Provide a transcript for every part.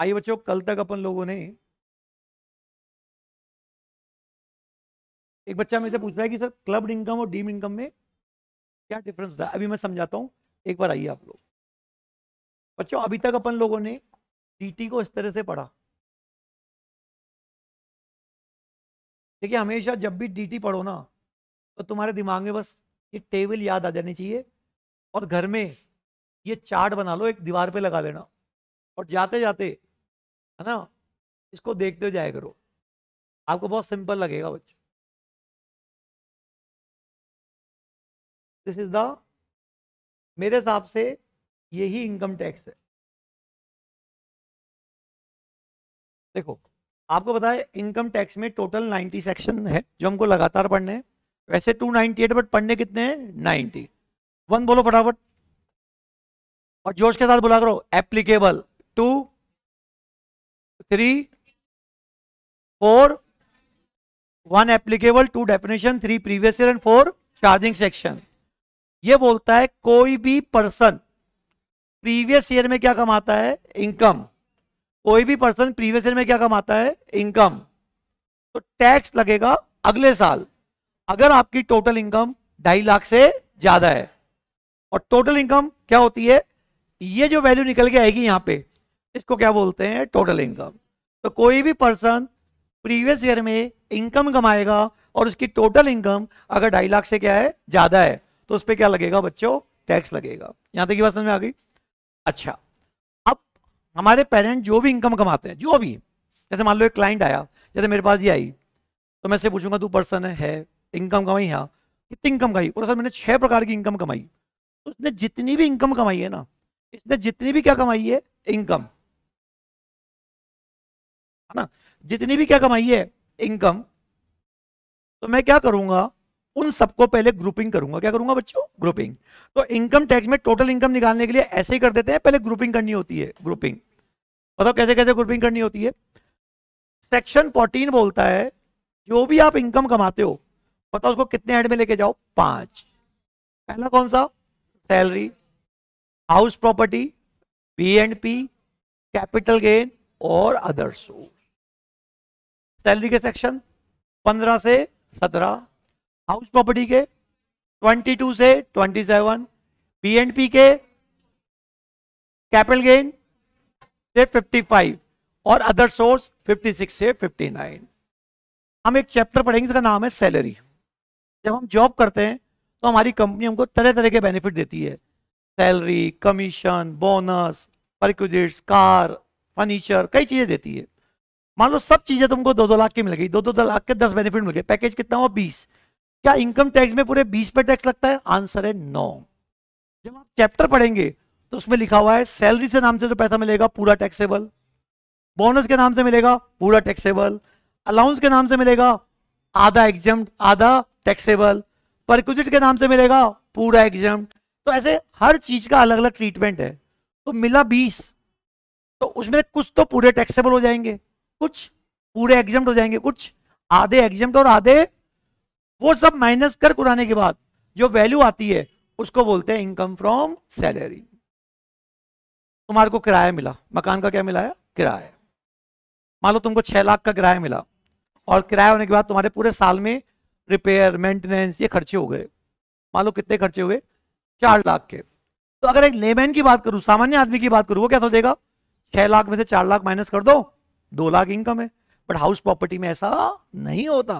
आइए बच्चों कल तक अपन लोगों ने एक बच्चा मेरे से पूछ रहा है कि सर क्लब इनकम और डीम इनकम में क्या डिफरेंस होता है अभी मैं समझाता हूं एक बार आइए आप लोग बच्चों अभी तक अपन लोगों ने डीटी को इस तरह से पढ़ा देखिए हमेशा जब भी डीटी पढ़ो ना तो तुम्हारे दिमाग में बस ये टेबल याद आ जानी चाहिए और घर में ये चार्ट बना लो एक दीवार पे लगा लेना और जाते जाते है ना इसको देखते हो जाए करो आपको बहुत सिंपल लगेगा बच्चों दिस इज द मेरे हिसाब से यही इनकम टैक्स है देखो आपको पता है इनकम टैक्स में टोटल 90 सेक्शन है जो हमको लगातार पढ़ने हैं वैसे 298 बट पढ़ने कितने हैं 90 वन बोलो फटाफट और जोश के साथ बोला करो applicable to three four one applicable to definition three previous year and four charging section ये बोलता है कोई भी पर्सन प्रीवियस ईयर में क्या कमाता है इनकम कोई भी पर्सन प्रीवियस ईयर में क्या कमाता है इनकम तो टैक्स लगेगा अगले साल अगर आपकी टोटल इनकम ढाई लाख से ज्यादा है और टोटल इनकम क्या होती है ये जो वैल्यू निकल के आएगी यहां पे इसको क्या बोलते हैं टोटल इनकम तो कोई भी पर्सन प्रीवियस ईयर में इनकम कमाएगा और उसकी टोटल इनकम अगर ढाई लाख से क्या है ज़्यादा है तो उस पर क्या लगेगा बच्चों टैक्स लगेगा यहाँ तक की बात समझ में आ गई अच्छा अब हमारे पेरेंट जो भी इनकम कमाते हैं जो भी जैसे मान लो एक क्लाइंट आया जैसे मेरे पास ये आई तो मैं से पूछूंगा तू पर्सन है इनकम कमाई हाँ कितनी इनकम कमाई और सर मैंने छह प्रकार की इनकम कमाई उसने जितनी भी इनकम कमाई है ना इसने जितनी भी क्या कमाई है इनकम है ना जितनी भी क्या कमाई है इनकम तो मैं क्या करूंगा उन सबको पहले ग्रुपिंग करूंगा क्या करूंगा बच्चों ग्रुपिंग तो इनकम टैक्स में टोटल इनकम निकालने के लिए ऐसे ही कर देते हैं पहले ग्रुपिंग करनी होती है ग्रुपिंग बताओ मतलब कैसे कैसे ग्रुपिंग करनी होती है सेक्शन फोर्टीन बोलता है जो भी आप इनकम कमाते हो बताओ उसको कितने एड में लेके जाओ पांच पहला कौन सा salary house property P and P capital gain और अदर्स सैलरी के सेक्शन 15 से 17 हाउस प्रॉपर्टी के 22 से 27 पी के कैपिटल गेन से 55 और अदर सोर्स 56 से 59 हम एक चैप्टर पढ़ेंगे जिसका नाम है सैलरी जब हम जॉब करते हैं तो हमारी कंपनी हमको तरह तरह के बेनिफिट देती है salary commission bonus perquisites car furniture कई चीज़ें देती है मान लो सब चीजें तुमको दो दो लाख की मिल गई दो दो लाख के दस बेनिफिट मिल गए पैकेज कितना हुआ बीस क्या इनकम टैक्स में पूरे बीस पे टैक्स लगता है आंसर है नो जब आप चैप्टर पढ़ेंगे तो उसमें लिखा हुआ है सैलरी से नाम से जो पैसा मिलेगा पूरा टैक्सेबल बोनस के नाम से मिलेगा पूरा टैक्सेबल अलाउंस के नाम से मिलेगा आधा एग्जाम आधा टैक्सेबल परक्यूजिट के नाम से मिलेगा पूरा एग्जाम तो ऐसे हर चीज का अलग अलग ट्रीटमेंट है तो मिला बीस तो उसमें कुछ तो पूरे टैक्सेबल हो जाएंगे कुछ पूरे एग्जाम हो जाएंगे कुछ आधे एग्जाम और आधे वो सब माइनस कर कराने के बाद जो वैल्यू आती है उसको बोलते हैं इनकम फ्रॉम सैलरी तुम्हारे को किराया मिला मकान का क्या मिला है किराया मान लो तुमको छह लाख का किराया मिला और किराया होने के बाद तुम्हारे पूरे साल में रिपेयर मेंटेनेंस ये खर्चे हो गए मान लो कितने खर्चे हुए चार लाख के तो अगर एक लेमैन की बात करूं सामान्य आदमी की बात करूं वो क्या सोचेगा छह लाख में से चार लाख माइनस कर दो दो लाख इनकम है बट हाउस प्रॉपर्टी में ऐसा नहीं होता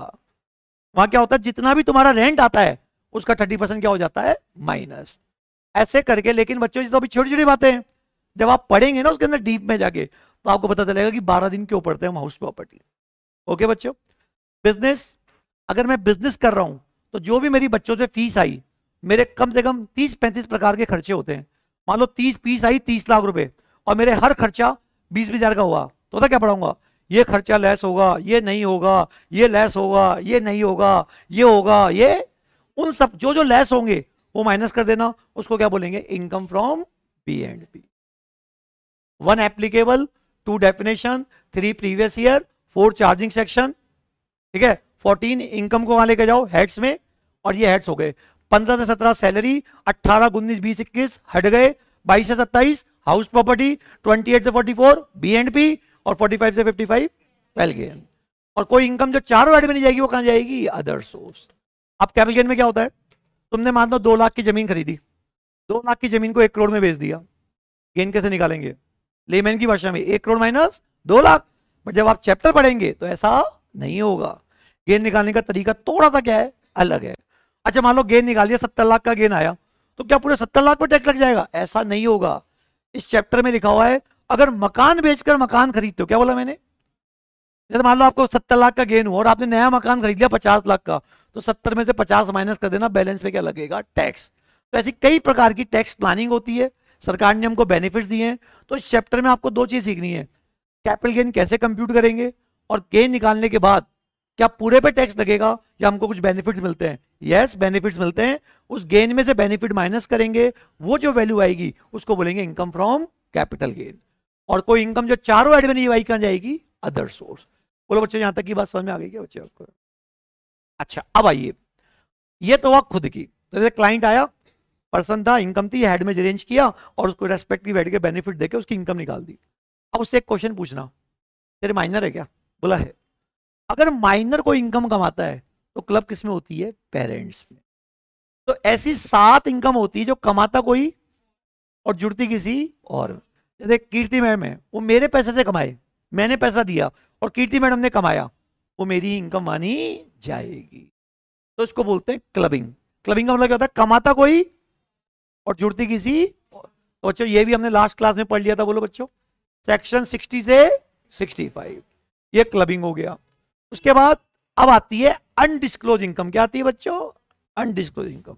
वहां क्या होता है जितना भी तुम्हारा रेंट आता है उसका थर्टी परसेंट क्या हो जाता है माइनस ऐसे करके लेकिन बच्चों तो अभी छोटी छोटी बातें जब आप पढ़ेंगे ना उसके अंदर डीप में जाके तो आपको पता चलेगा कि बारह दिन क्यों पढ़ते हैं हाउस प्रॉपर्टी ओके बच्चों बिजनेस अगर मैं बिजनेस कर रहा हूं तो जो भी मेरी बच्चों से फीस आई मेरे कम से कम तीस पैंतीस प्रकार के खर्चे होते हैं मान लो तीस फीस आई तीस लाख रुपए और मेरे हर खर्चा बीस हजार का हुआ तो पता क्या पढ़ाऊंगा ये खर्चा लेस होगा ये नहीं होगा ये लेस होगा ये नहीं होगा ये होगा ये उन सब जो जो लेस होंगे वो माइनस कर देना उसको क्या बोलेंगे income from B and P one applicable to definition three previous year four charging section ठीक है फोर्टीन इनकम को वहां लेके जाओ हेड्स में और ये हेड्स हो गए पंद्रह से सत्रह सैलरी अट्ठारह उन्नीस बीस इक्कीस हट गए बाईस से सत्ताईस हाउस प्रॉपर्टी ट्वेंटी एट से forty four B and P और 45 से 55 फाइव well गेन और कोई इनकम जो चारों एड में नहीं जाएगी वो कहाँ जाएगी अदर सोर्स अब कैपिटल गेन में क्या होता है तुमने मान लो दो लाख की जमीन खरीदी दो लाख की जमीन को एक करोड़ में बेच दिया गेन कैसे निकालेंगे लेमैन की भाषा में एक करोड़ माइनस दो लाख बट जब आप चैप्टर पढ़ेंगे तो ऐसा नहीं होगा गेन निकालने का तरीका थोड़ा सा क्या है अलग है अच्छा मान लो गेन निकाल दिया सत्तर लाख का गेन आया तो क्या पूरे सत्तर लाख पर टैक्स लग जाएगा ऐसा नहीं होगा इस चैप्टर में लिखा हुआ है अगर मकान बेचकर मकान खरीदते हो क्या बोला मैंने जैसे मान लो आपको सत्तर लाख का गेन हुआ और आपने नया मकान खरीद लिया पचास लाख का तो सत्तर में से पचास माइनस कर देना बैलेंस पे क्या लगेगा टैक्स तो ऐसी कई प्रकार की टैक्स प्लानिंग होती है सरकार ने हमको बेनिफिट दिए हैं तो इस चैप्टर में आपको दो चीज़ सीखनी है कैपिटल गेन कैसे कंप्यूट करेंगे और गेन निकालने के बाद क्या पूरे पे टैक्स लगेगा या हमको कुछ बेनिफिट्स मिलते हैं यस yes, बेनिफिट्स मिलते हैं उस गेन में से बेनिफिट माइनस करेंगे वो जो वैल्यू आएगी उसको बोलेंगे इनकम फ्रॉम कैपिटल गेन और कोई इनकम जो चारों एड में नहीं वाई कहाँ जाएगी अदर सोर्स बोलो बच्चों यहां तक की बात समझ में आ गई क्या बच्चे आपको अच्छा अब आइए ये तो हुआ खुद की तो जैसे क्लाइंट आया पर्सन था इनकम थी हेड में अरेंज किया और उसको रेस्पेक्टिव हेड के बेनिफिट देके उसकी इनकम निकाल दी अब उससे एक क्वेश्चन पूछना तेरे माइनर है क्या बोला है अगर माइनर को इनकम कमाता है तो क्लब किस में होती है पेरेंट्स में तो ऐसी सात इनकम होती है जो कमाता कोई और जुड़ती किसी और में जैसे कीर्ति मैडम है वो मेरे पैसे से कमाए मैंने पैसा दिया और कीर्ति मैडम ने कमाया वो मेरी इनकम मानी जाएगी तो इसको बोलते हैं क्लबिंग क्लबिंग का मतलब क्या होता है कमाता कोई और जुड़ती किसी तो बच्चों ये भी हमने लास्ट क्लास में पढ़ लिया था बोलो बच्चों सेक्शन 60 से 65 ये क्लबिंग हो गया उसके बाद अब आती है अनडिस्क्लोज इनकम क्या आती है बच्चों अनडिस्क्लोज इनकम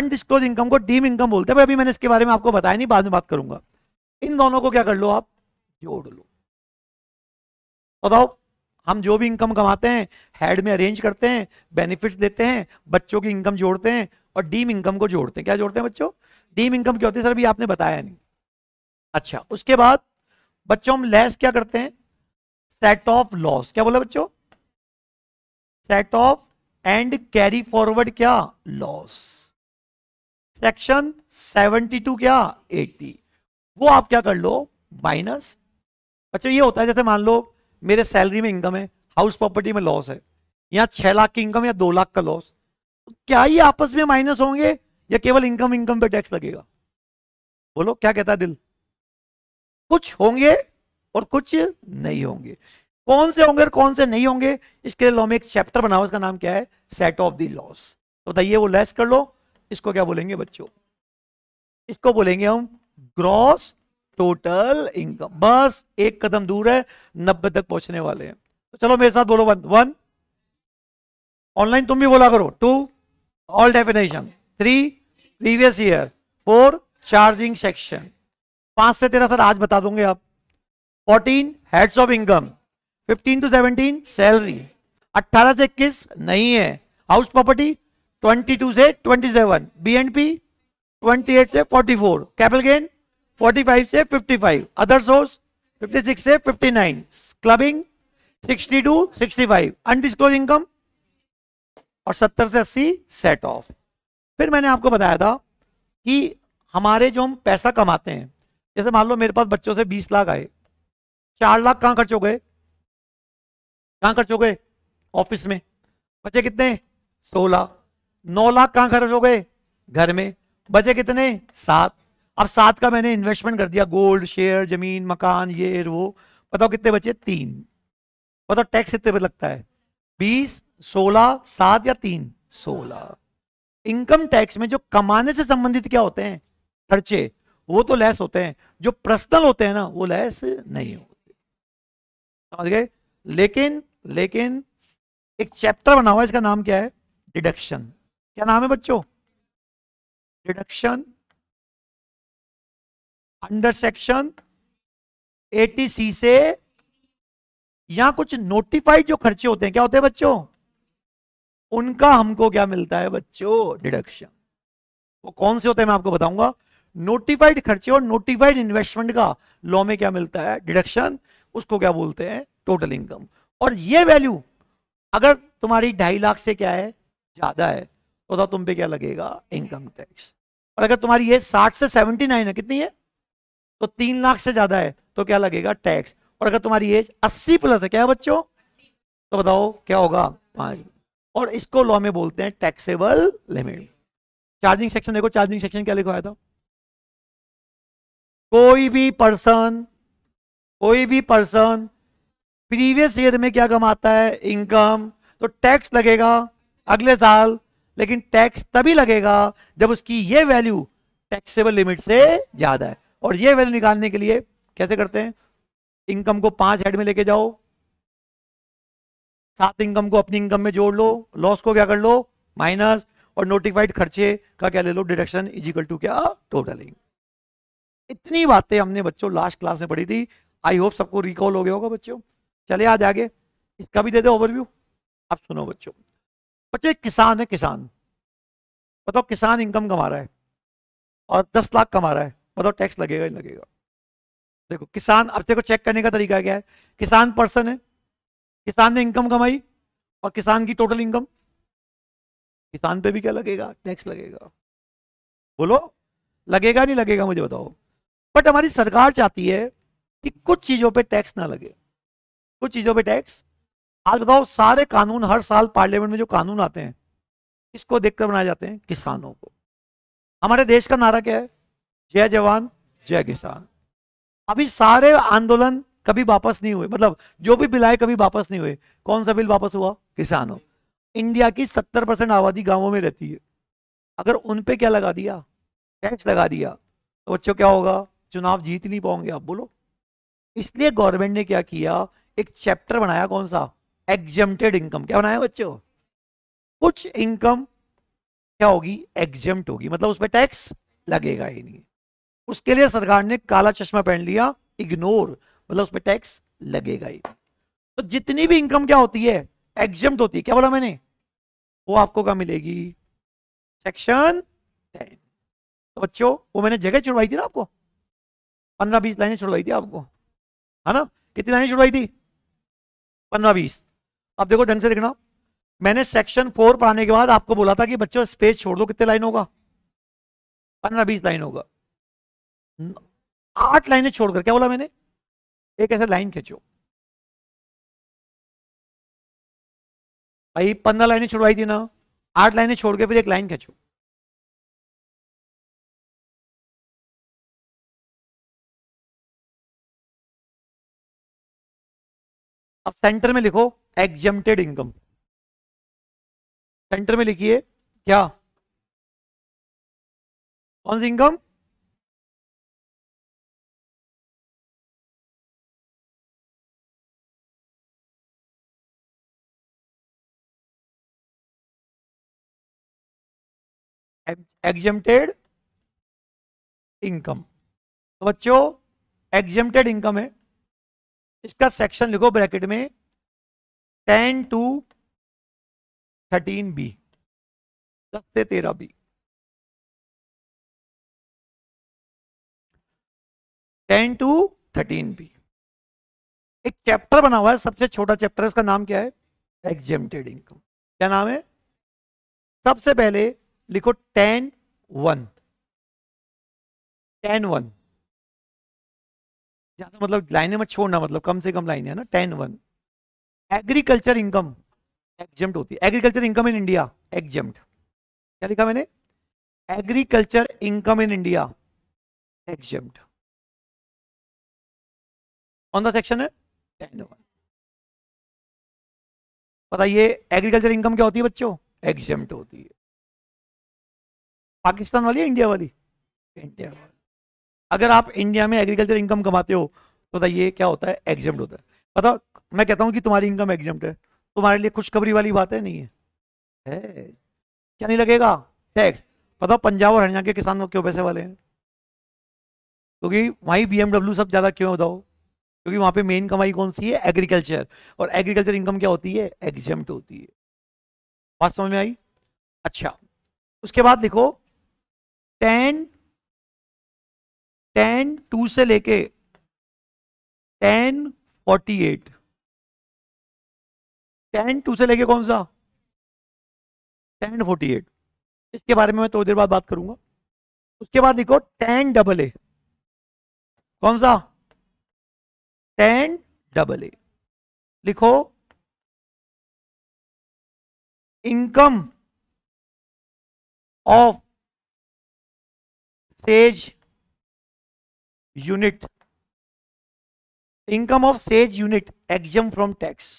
अनडिस्क्लोज इनकम को डीम इनकम बोलते हैं पर अभी मैंने इसके बारे में आपको बताया नहीं बाद में बात करूंगा इन दोनों को क्या कर लो आप जोड़ लो बताओ हम जो भी इनकम कमाते हैं हेड में अरेंज करते हैं बेनिफिट्स देते हैं बच्चों की इनकम जोड़ते हैं और डीम इनकम को जोड़ते हैं क्या जोड़ते हैं बच्चों डीम इनकम क्या होती है सर भी आपने बताया नहीं अच्छा उसके बाद बच्चों हम लेस क्या करते हैं सेट ऑफ लॉस क्या बोला बच्चों set off and carry forward क्या लॉस सेक्शन सेवेंटी क्या एटी वो आप क्या कर लो माइनस अच्छा ये होता है जैसे मान लो मेरे सैलरी में इनकम है हाउस प्रॉपर्टी में लॉस है या छह लाख की इनकम या दो लाख का लॉस तो क्या ये आपस में माइनस होंगे या केवल इनकम इनकम पे टैक्स लगेगा बोलो क्या कहता है दिल कुछ होंगे और कुछ नहीं होंगे कौन से होंगे और कौन से नहीं होंगे इसके लॉ में एक चैप्टर बना हुआ इसका नाम क्या है सेट ऑफ दी लॉस तो बताइए वो लेस कर लो इसको क्या बोलेंगे बच्चों इसको बोलेंगे हम ग्रॉस टोटल इनकम बस एक कदम दूर है नब्बे तक पहुंचने वाले हैं तो चलो मेरे साथ बोलो वन वन ऑनलाइन तुम भी बोला करो two all definition three previous year four charging section पांच से तेरह सर आज बता दूंगे आप fourteen heads of income fifteen to seventeen salary अट्ठारह से इक्कीस नहीं है हाउस प्रॉपर्टी ट्वेंटी टू से twenty seven B and P 28 से 44 कैपिटल गेन 45 से 55 अदर सोर्स 56 से 59 क्लबिंग 62 65 अनडिस्क्लोज इनकम और 70 से 80 सेट ऑफ फिर मैंने आपको बताया था कि हमारे जो हम पैसा कमाते हैं जैसे मान लो मेरे पास बच्चों से 20 लाख आए चार लाख कहाँ खर्च हो गए कहाँ खर्च हो गए ऑफिस में बच्चे कितने सोलह नौ लाख कहाँ खर्च हो गए घर में बचे कितने सात अब सात का मैंने इन्वेस्टमेंट कर दिया गोल्ड शेयर जमीन मकान ये वो बताओ कितने बचे तीन बताओ टैक्स कितने पे लगता है बीस सोलह सात या तीन सोलह इनकम टैक्स में जो कमाने से संबंधित क्या होते हैं खर्चे वो तो लेस होते हैं जो पर्सनल होते हैं ना वो लेस नहीं होते समझ गए लेकिन लेकिन एक चैप्टर बना हुआ है इसका नाम क्या है डिडक्शन क्या नाम है बच्चों डिडक्शन अंडर सेक्शन एटीसी से या कुछ नोटिफाइड जो खर्चे होते हैं क्या होते हैं बच्चों उनका हमको क्या मिलता है बच्चों डिडक्शन वो कौन से होते हैं मैं आपको बताऊंगा नोटिफाइड खर्चे और नोटिफाइड इन्वेस्टमेंट का लॉ में क्या मिलता है डिडक्शन उसको क्या बोलते हैं टोटल इनकम और ये वैल्यू अगर तुम्हारी ढाई लाख से क्या है ज्यादा है बताओ तुम पे क्या लगेगा इनकम टैक्स और अगर तुम्हारी ये साठ से सेवेंटी नाइन है कितनी है तो तीन लाख से ज्यादा है तो क्या लगेगा टैक्स और अगर तुम्हारी एज अस्सी प्लस है क्या बच्चों तो बताओ क्या होगा पांच और इसको लॉ में बोलते हैं टैक्सेबल लिमिट चार्जिंग सेक्शन देखो चार्जिंग सेक्शन क्या लिखवाया था कोई भी पर्सन कोई भी पर्सन प्रीवियस ईयर में क्या कमाता है इनकम तो टैक्स लगेगा अगले साल लेकिन टैक्स तभी लगेगा जब उसकी ये वैल्यू टैक्सेबल लिमिट से ज्यादा है और ये वैल्यू निकालने के लिए कैसे करते हैं इनकम को पांच हेड में लेके जाओ सात इनकम को अपनी इनकम में जोड़ लो लॉस को क्या कर लो माइनस और नोटिफाइड खर्चे का क्या ले लो डिडक्शन इजिकल टू क्या टोटल इतनी बातें हमने बच्चों लास्ट क्लास में पढ़ी थी आई होप सबको रिकॉल हो गया होगा बच्चों चले आज आगे इसका भी दे दो ओवरव्यू आप सुनो बच्चों बच्चे किसान है किसान बताओ किसान इनकम कमा रहा है और दस लाख कमा रहा है बताओ टैक्स लगेगा ही लगेगा देखो किसान अब देखो चेक करने का तरीका क्या है किसान पर्सन है किसान ने इनकम कमाई और किसान की टोटल इनकम किसान पे भी क्या लगेगा टैक्स लगेगा बोलो लगेगा नहीं लगेगा मुझे बताओ बट हमारी सरकार चाहती है कि कुछ चीज़ों पे टैक्स ना लगे कुछ चीज़ों पे टैक्स आज बताओ सारे कानून हर साल पार्लियामेंट में जो कानून आते हैं इसको देखकर बनाए जाते हैं किसानों को हमारे देश का नारा क्या है जय जवान जय किसान अभी सारे आंदोलन कभी वापस नहीं हुए मतलब जो भी बिल आए कभी वापस नहीं हुए कौन सा बिल वापस हुआ किसानों इंडिया की सत्तर परसेंट आबादी गांवों में रहती है अगर उन पे क्या लगा दिया टैक्स लगा दिया तो बच्चों क्या होगा चुनाव जीत नहीं पाओगे आप बोलो इसलिए गवर्नमेंट ने क्या किया एक चैप्टर बनाया कौन सा एग्जम्प्टेड इनकम क्या बनाया बच्चों कुछ इनकम क्या होगी एग्जम्प्ट होगी मतलब उस पर टैक्स लगेगा ही नहीं उसके लिए सरकार ने काला चश्मा पहन लिया इग्नोर मतलब उस पर टैक्स लगेगा ही तो जितनी भी इनकम क्या होती है एग्जम्प्ट होती है क्या बोला मैंने वो आपको क्या मिलेगी सेक्शन टेन तो बच्चों वो मैंने जगह छुड़वाई थी ना आपको पंद्रह बीस लाइने छुड़वाई थी आपको है ना कितनी लाइने छुड़वाई थी पंद्रह बीस अब देखो ढंग से लिखना मैंने सेक्शन फोर पढ़ाने के बाद आपको बोला था कि बच्चों स्पेस छोड़ दो कितने लाइन होगा पंद्रह बीस लाइन होगा आठ लाइनें छोड़कर क्या बोला मैंने एक ऐसे लाइन खींचो भाई पंद्रह लाइनें छोड़वाई थी ना आठ लाइनें छोड़ के फिर एक लाइन खींचो अब सेंटर में लिखो एग्जेमटेड इनकम सेंटर में लिखिए क्या कौन सी इनकम एग्जेम्प्टेड इनकम तो बच्चों एग्जेमटेड इनकम है इसका सेक्शन लिखो ब्रैकेट में टेन टू थर्टीन बी दस से तेरह B ten to thirteen B एक चैप्टर बना हुआ है सबसे छोटा चैप्टर उसका नाम क्या है एग्जेमटेड इनकम क्या नाम है सबसे पहले लिखो टेन वन टेन वन ज्यादा मतलब लाइने में छोड़ना मतलब कम से कम लाइने है ना ten one agriculture income exempt होती है agriculture income in India exempt क्या लिखा मैंने agriculture income in India exempt कौन सा सेक्शन है टेन वन बताइए एग्रीकल्चर इनकम क्या होती है बच्चों एग्जम्प्ट होती है पाकिस्तान वाली है इंडिया वाली इंडिया वाली अगर आप इंडिया में एग्रीकल्चर इनकम कमाते हो तो बताइए क्या होता है एग्जाम होता है बताओ मैं कहता हूँ कि तुम्हारी इनकम एग्जाम है तुम्हारे लिए खुशखबरी वाली बात है नहीं है, है। क्या नहीं लगेगा टैक्स बताओ पंजाब और हरियाणा के किसान क्यों पैसे वाले हैं क्योंकि तो वहीं बी सब ज़्यादा क्यों बताओ क्योंकि वहाँ पे मेन कमाई कौन सी है एग्रीकल्चर और एग्रीकल्चर इनकम क्या होती है एग्जाम होती है बात समझ में आई अच्छा उसके बाद लिखो टेन टेन टू से लेके ten forty eight ten two से लेके कौन सा टेन फोर्टी एट इसके बारे में मैं थोड़ी देर बाद बात करूंगा उसके बाद देखो टेन डबल ए कौन सा टेन डबल ए लिखो income of SEZ unit income of SEZ unit exempt from tax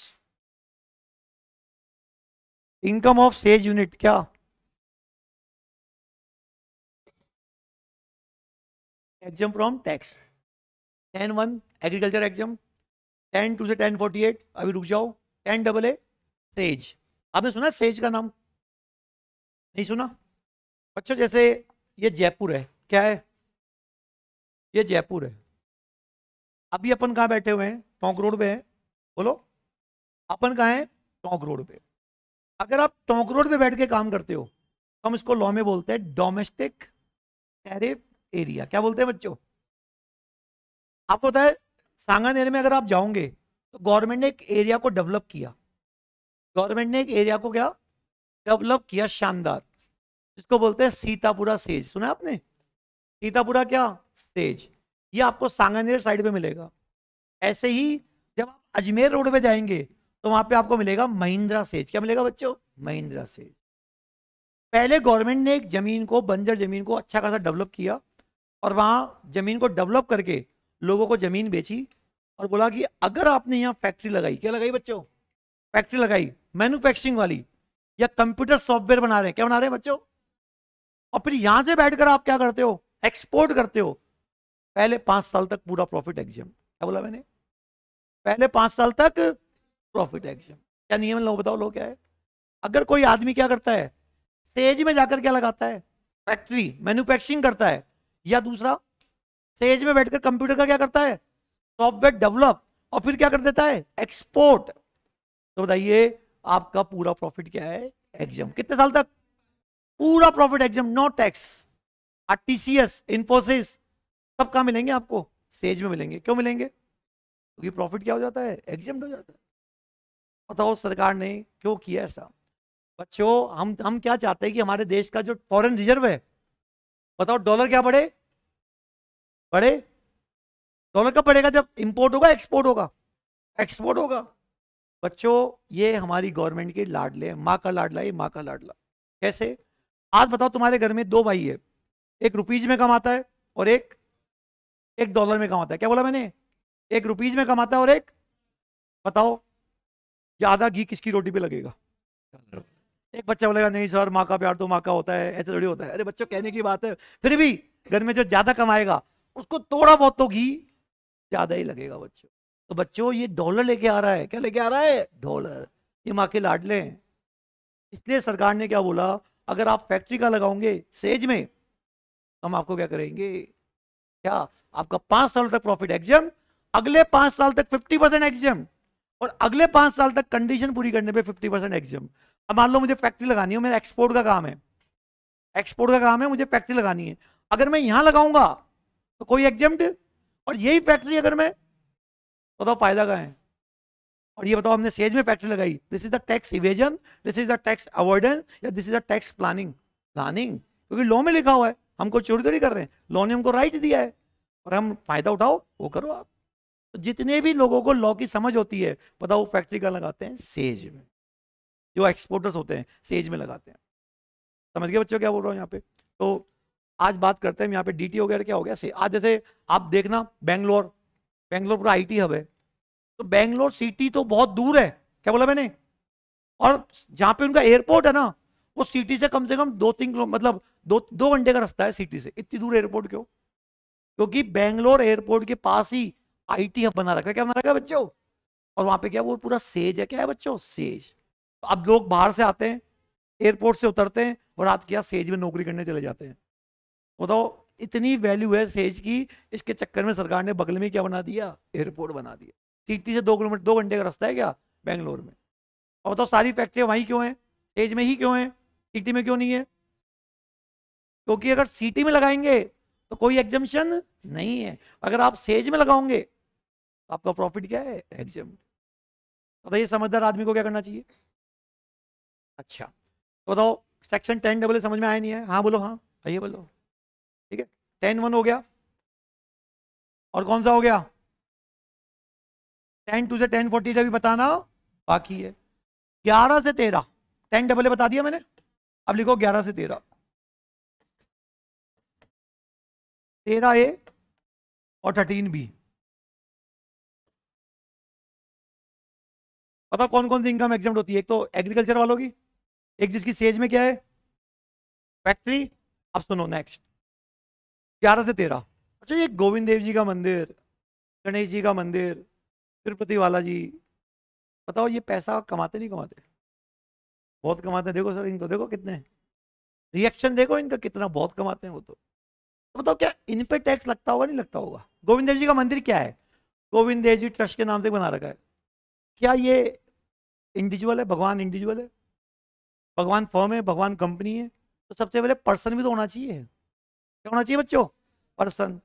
income of SEZ unit क्या exempt from tax ten one agriculture exam ten two से टेन फोर्टी एट अभी रुक जाओ ten double A says आपने सुना says का नाम नहीं सुना अच्छा जैसे ये जयपुर है क्या है ये जयपुर है अभी अपन कहा बैठे हुए हैं टोंक रोड पे है बोलो अपन कहा है टोंक रोड पे अगर आप टोंक रोड पे बैठ के काम करते हो तो हम इसको लॉ में बोलते हैं डोमेस्टिक टैरिफ एरिया क्या बोलते हैं बच्चों आपको पता है सांगन एरिया में अगर आप जाओगे तो गवर्नमेंट ने एक एरिया को डेवलप किया गवर्नमेंट ने एक एरिया को क्या डेवलप किया शानदार जिसको बोलते हैं सीतापुरा सेज सुना आपने सीतापुरा क्या सेज ये आपको सांगानेर साइड पे मिलेगा ऐसे ही जब आप अजमेर रोड पे जाएंगे तो वहां पे आपको मिलेगा महिंद्रा सेज क्या मिलेगा बच्चों महिंद्रा सेज पहले गवर्नमेंट ने एक जमीन को बंजर जमीन को अच्छा खासा डेवलप किया और वहां जमीन को डेवलप करके लोगों को जमीन बेची और बोला कि अगर आपने यहाँ फैक्ट्री लगाई क्या लगाई बच्चों फैक्ट्री लगाई मैन्युफैक्चरिंग वाली या कंप्यूटर सॉफ्टवेयर बना रहे हैं क्या बना रहे हैं बच्चों और फिर यहाँ से बैठकर आप क्या करते हो एक्सपोर्ट करते हो पहले पांच साल तक पूरा प्रॉफिट एग्जाम क्या बोला मैंने पहले पांच साल तक प्रॉफिट एग्जाम क्या नियम लो बताओ लो क्या है अगर कोई आदमी क्या करता है सेज में जाकर क्या लगाता है फैक्ट्री मैन्युफैक्चरिंग करता है या दूसरा सेज में बैठकर कंप्यूटर का क्या करता है सॉफ्टवेयर डेवलप और फिर क्या कर देता है एक्सपोर्ट तो बताइए आपका पूरा प्रॉफिट क्या है एग्जाम कितने साल तक पूरा profit exam no tax RTCS Infosys सब कहा मिलेंगे आपको सेज में मिलेंगे क्यों मिलेंगे क्योंकि तो प्रॉफिट क्या हो जाता है एग्जाम हो जाता है बताओ तो सरकार ने क्यों किया ऐसा बच्चों हम हम क्या चाहते हैं कि हमारे देश का जो फॉरेन रिजर्व है बताओ डॉलर क्या बढ़े बढ़े डॉलर कब बढ़ेगा जब इंपोर्ट होगा एक्सपोर्ट होगा एक्सपोर्ट होगा बच्चों ये हमारी गवर्नमेंट के लाडले माँ का लाडला ये माँ का लाडला कैसे आज बताओ तुम्हारे घर में दो भाई है एक रुपीज में कमाता है और एक एक डॉलर में कमाता है क्या बोला मैंने एक रुपीज में कमाता है और एक बताओ ज्यादा घी किसकी रोटी पे लगेगा एक बच्चा बोलेगा नहीं सर माँ का प्यार तो माँ का होता है ऐसे थोड़ी होता है अरे बच्चों कहने की बात है फिर भी घर में जो ज्यादा कमाएगा उसको थोड़ा बहुत तो घी ज्यादा ही लगेगा बच्चों तो बच्चों ये डॉलर लेके आ रहा है क्या लेके आ रहा है डॉलर ये माँ के लाडले हैं इसलिए सरकार ने क्या बोला अगर आप फैक्ट्री का लगाओगे सेज में हम आपको क्या करेंगे क्या आपका पांच साल तक प्रॉफिट एग्जाम अगले पांच साल तक फिफ्टी परसेंट एग्जाम और अगले पांच साल तक कंडीशन पूरी करने पे फिफ्टी परसेंट एग्जाम अब मान लो मुझे फैक्ट्री लगानी हो मेरा एक्सपोर्ट का काम है एक्सपोर्ट का काम है मुझे फैक्ट्री लगानी है अगर मैं यहां लगाऊंगा तो कोई एग्जाम और यही फैक्ट्री अगर मैं तो बताओ तो फायदा का है और ये बताओ हमने सेज में फैक्ट्री लगाई this is the tax evasion this is the tax avoidance या this is the tax planning planning क्योंकि लॉ में लिखा हुआ है हमको चोरी चोरी कर रहे हैं लॉ ने हमको राइट दिया है और हम फायदा उठाओ वो करो आप तो जितने भी लोगों को लॉ की समझ होती है पता वो फैक्ट्री का लगाते हैं सेज में जो एक्सपोर्टर्स होते हैं सेज में लगाते हैं समझ गए बच्चों क्या बोल रहा हूँ यहाँ पे तो आज बात करते हैं यहाँ पे डी हो गया क्या हो गया से आज जैसे आप देखना बैंगलोर बैंगलोर पूरा टी हब है तो बैंगलोर सिटी तो बहुत दूर है क्या बोला मैंने और जहाँ पे उनका एयरपोर्ट है ना वो सिटी से कम से कम दो तीन किलो मतलब दो दो घंटे का रास्ता है सिटी से इतनी दूर एयरपोर्ट क्यों क्योंकि बैंगलोर एयरपोर्ट के पास ही आईटी हब बना रखा है क्या बना रखा है बच्चों और वहां पे क्या वो पूरा सेज है क्या है बच्चों सेज तो अब लोग बाहर से आते हैं एयरपोर्ट से उतरते हैं और रात क्या सेज में नौकरी करने चले जाते हैं बताओ तो इतनी वैल्यू है सेज की इसके चक्कर में सरकार ने बगल में क्या बना दिया एयरपोर्ट बना दिया सिटी से दो किलोमीटर दो घंटे का रास्ता है क्या बैंगलोर में और बताओ तो सारी फैक्ट्रियां वहीं क्यों है सेज में ही क्यों है सिटी में क्यों नहीं है क्योंकि अगर सीटी में लगाएंगे तो कोई एग्जम्पन नहीं है अगर आप सेज में लगाओगे तो आपका प्रॉफिट क्या है एग्जम तो बताइए तो समझदार आदमी को क्या करना चाहिए अच्छा तो बताओ सेक्शन टेन डबल समझ में आया नहीं है हाँ बोलो हाँ आइए बोलो ठीक है टेन वन हो गया और कौन सा हो गया टेन टू से टेन फोर्टी भी बताना बाकी है ग्यारह से तेरह टेन डबल बता दिया मैंने अब लिखो ग्यारह से तेरह तेरह ए और थर्टीन बी पता कौन कौन सी इनकम एग्जाम होती है एक तो एग्रीकल्चर वालों की एक जिसकी सेज में क्या है फैक्ट्री अब सुनो नेक्स्ट ग्यारह से तेरह अच्छा ये गोविंद देव जी का मंदिर गणेश जी का मंदिर तिरुपति वाला जी बताओ ये पैसा कमाते नहीं कमाते बहुत कमाते हैं देखो सर इनको देखो कितने रिएक्शन देखो इनका कितना बहुत कमाते हैं वो तो, तो बताओ तो तो क्या इन पर टैक्स लगता होगा नहीं लगता होगा गोविंद देव जी का मंदिर क्या है गोविंद देव जी ट्रस्ट के नाम से बना रखा है क्या ये इंडिविजुअल है भगवान इंडिविजुअल है भगवान फॉर्म है भगवान कंपनी है तो सबसे पहले पर्सन भी तो होना चाहिए क्या होना चाहिए बच्चों पर्सन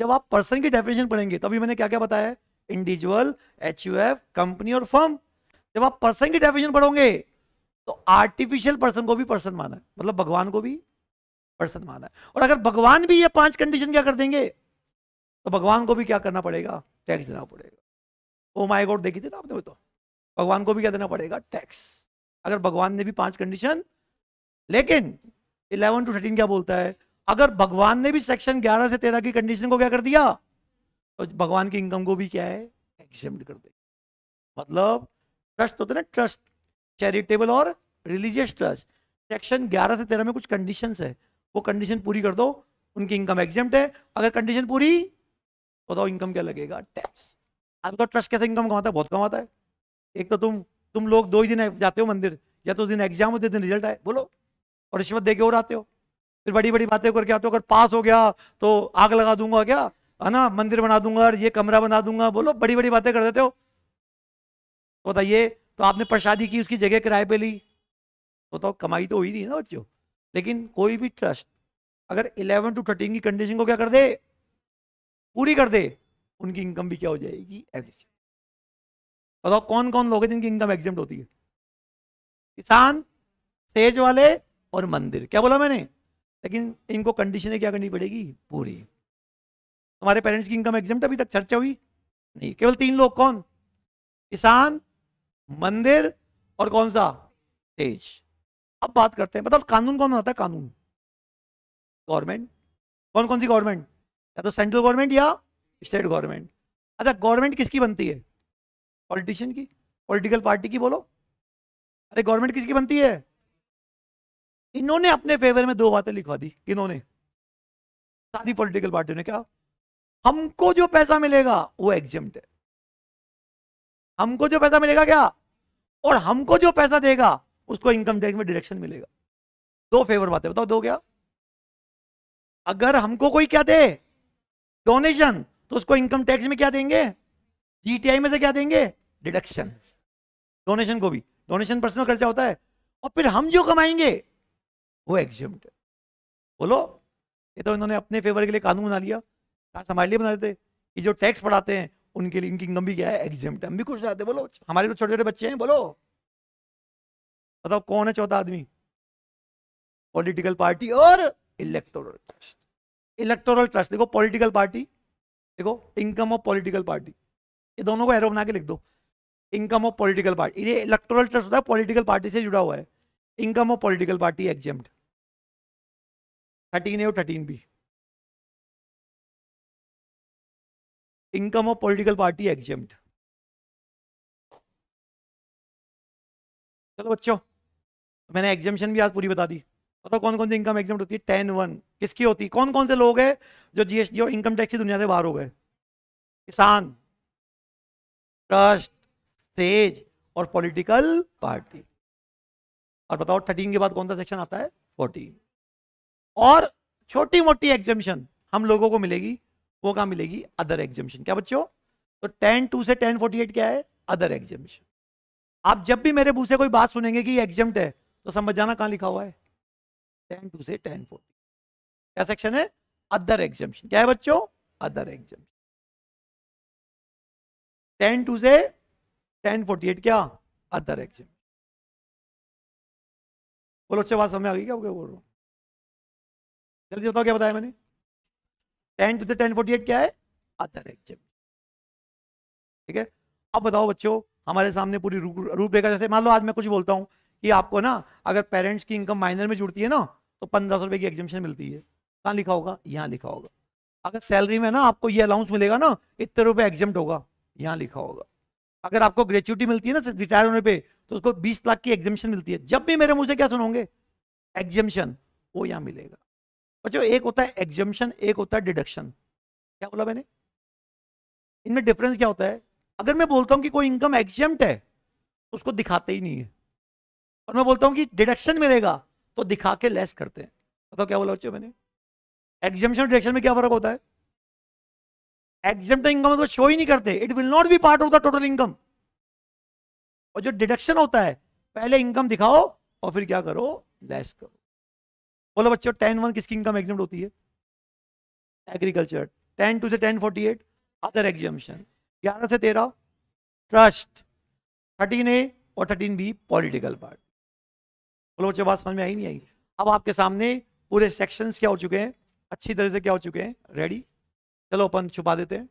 जब आप पर्सन की डेफिनेशन पढ़ेंगे तभी मैंने क्या क्या बताया इंडिविजुअल एच कंपनी और फर्म जब आप पर्सन की डेफिनेशन पढ़ोगे तो आर्टिफिशियल पर्सन को भी पर्सन माना है मतलब भगवान को भी पर्सन माना है और अगर भगवान भी ये पांच कंडीशन क्या कर देंगे तो भगवान को भी क्या करना पड़ेगा टैक्स देना पड़ेगा ओ माय गॉड देखी थी ना आपने तो भगवान को भी क्या देना पड़ेगा टैक्स अगर भगवान ने भी पांच कंडीशन लेकिन इलेवन टू थर्टीन क्या बोलता है अगर भगवान ने भी सेक्शन ग्यारह से तेरह की कंडीशन को क्या कर दिया तो भगवान की इनकम को भी क्या है एग्जाम कर दे मतलब ट्रस्ट होते ना ट्रस्ट चैरिटेबल और रिलीजियस ट्रस्ट सेक्शन 11 से 13 में कुछ कंडीशन है वो कंडीशन पूरी कर दो उनकी इनकम एग्जाम है अगर कंडीशन पूरी बताओ इनकम क्या लगेगा टैक्स आपका ट्रस्ट कैसे इनकम कमाता है बहुत कमाता है एक तो तुम तुम लोग दो ही दिन जाते हो मंदिर या तो उस दिन एग्जाम होते दिन रिजल्ट आए बोलो और रिश्वत दे के और आते हो फिर बड़ी बड़ी बातें करके आते हो अगर पास हो गया तो आग लगा दूंगा क्या है ना मंदिर बना दूंगा ये कमरा बना दूंगा बोलो बड़ी बड़ी बातें कर देते हो तो बताइए तो आपने प्रसादी की उसकी जगह किराए पे ली तो, तो कमाई तो हुई थी ना बच्चों लेकिन कोई भी ट्रस्ट अगर 11 टू 13 की कंडीशन को क्या कर दे पूरी कर दे उनकी इनकम भी क्या हो जाएगी एग्जिट बताओ कौन कौन लोग हैं जिनकी इनकम एग्जिट होती है किसान सेज वाले और मंदिर क्या बोला मैंने लेकिन इनको कंडीशनें क्या करनी पड़ेगी पूरी हमारे पेरेंट्स की इनकम एग्जिट अभी तक चर्चा हुई नहीं केवल तीन लोग कौन किसान मंदिर और कौन सा तेज अब बात करते हैं मतलब कानून कौन बनाता है कानून गवर्नमेंट कौन कौन सी गवर्नमेंट या तो सेंट्रल गवर्नमेंट या स्टेट गवर्नमेंट अच्छा गवर्नमेंट किसकी बनती है पॉलिटिशियन की पॉलिटिकल पार्टी की बोलो अरे गवर्नमेंट किसकी बनती है इन्होंने अपने फेवर में दो बातें लिखवा दी इन्होंने सारी पॉलिटिकल पार्टियों ने क्या हमको जो पैसा मिलेगा वो एग्जिम्ट है हमको जो पैसा मिलेगा क्या और हमको जो पैसा देगा उसको इनकम टैक्स में डिडक्शन मिलेगा दो फेवर बातें बताओ दो क्या अगर हमको कोई क्या दे डोनेशन तो उसको इनकम टैक्स में क्या देंगे जीटीआई में से क्या देंगे डिडक्शन डोनेशन को भी डोनेशन पर्सनल खर्चा होता है और फिर हम जो कमाएंगे वो एग्जिम बोलो ये तो इन्होंने अपने फेवर के लिए कानून बना लिया कहा हमारे लिए बना देते ये जो टैक्स पढ़ाते हैं उनके लिए इनकी इनकम भी क्या है एग्जाम हम भी खुश जाते बोलो हमारे तो छोटे छोटे बच्चे हैं बोलो बताओ मतलब कौन है चौथा आदमी पॉलिटिकल पार्टी और इलेक्टोरल ट्रस्ट इलेक्टोरल ट्रस्ट देखो पॉलिटिकल पार्टी देखो इनकम ऑफ पॉलिटिकल पार्टी ये दोनों को एरो बना के लिख दो इनकम ऑफ पॉलिटिकल पार्टी ये इलेक्टोरल ट्रस्ट होता है पॉलिटिकल पार्टी से जुड़ा हुआ है income of political party exempted thirteen A और thirteen B income of political party exam चलो बच्चों मैंने एग्जामेशन भी आज पूरी बता दी पता कौन कौन सी इनकम एग्जाम होती है टेन वन किसकी होती है कौन कौन से लोग हैं जो जीएसटी और इनकम टैक्स की दुनिया से बाहर हो गए किसान ट्रस्ट सेज और पॉलिटिकल पार्टी और बताओ थर्टीन के बाद कौन सा सेक्शन आता है फोर्टीन और छोटी मोटी एग्जामेशन हम लोगों को मिलेगी वो कहाँ मिलेगी अदर एग्जामिशन क्या बच्चों तो टेन टू से टेन फोर्टी एट क्या है अदर एग्जामिशन आप जब भी मेरे मुँह से कोई बात सुनेंगे कि ये है तो समझ जाना कहाँ लिखा हुआ है टेन टू से टेन फोर्टी क्या सेक्शन है अदर एग्जिबिशन क्या है बच्चों अदर एग्जाम टेन टू से टेन फोर्टी एट क्या अदर एग्जाम बोलो अच्छे बात समझ आ गई क्या बोल रहा हूँ जल्दी बताओ क्या बताया मैंने ten two ten forty eight क्या है अदर एग्जाम ठीक है अब बताओ बच्चों हमारे सामने पूरी रूपरेखा जैसे मान लो आज मैं कुछ बोलता हूँ कि आपको ना अगर पेरेंट्स की इनकम माइनर में जुड़ती है ना तो पंद्रह सौ रुपये की एग्जिबिशन मिलती है कहाँ लिखा होगा यहाँ लिखा होगा अगर सैलरी में ना आपको ये अलाउंस मिलेगा ना इतने रुपए एग्जम्ट होगा यहाँ लिखा होगा अगर आपको ग्रेचुटी मिलती है ना रिटायर होने पर तो उसको बीस लाख की एग्जिबिशन मिलती है जब भी मेरे मुझे क्या सुनोगे एग्जिबिशन वो यहाँ मिलेगा बच्चों एक होता है एग्जम्पन एक होता है डिडक्शन क्या बोला मैंने इनमें डिफरेंस क्या होता है अगर मैं बोलता हूं कि कोई इनकम एग्जम्प्ट है तो उसको दिखाते ही नहीं है और मैं बोलता हूं कि डिडक्शन मिलेगा तो दिखा के लेस करते हैं बताओ क्या बोला बच्चों मैंने एग्जम्पन डिडक्शन में क्या फर्क होता है एग्जम्प्ट इनकम तो शो ही नहीं करते it will not be part of the total income और जो डिडक्शन होता है पहले इनकम दिखाओ और फिर क्या करो लेस करो बोलो बच्चों टेन वन किसकी इनकम एग्जाम होती है एग्रीकल्चर टेन टू से ten forty eight other exemption ग्यारह से तेरह ट्रस्ट थर्टीन ए और थर्टीन बी पॉलिटिकल पार्ट बोलो बच्चों बात समझ में आई नहीं आई अब आपके सामने पूरे सेक्शंस क्या हो चुके हैं अच्छी तरह से क्या हो चुके हैं रेडी चलो अपन छुपा देते हैं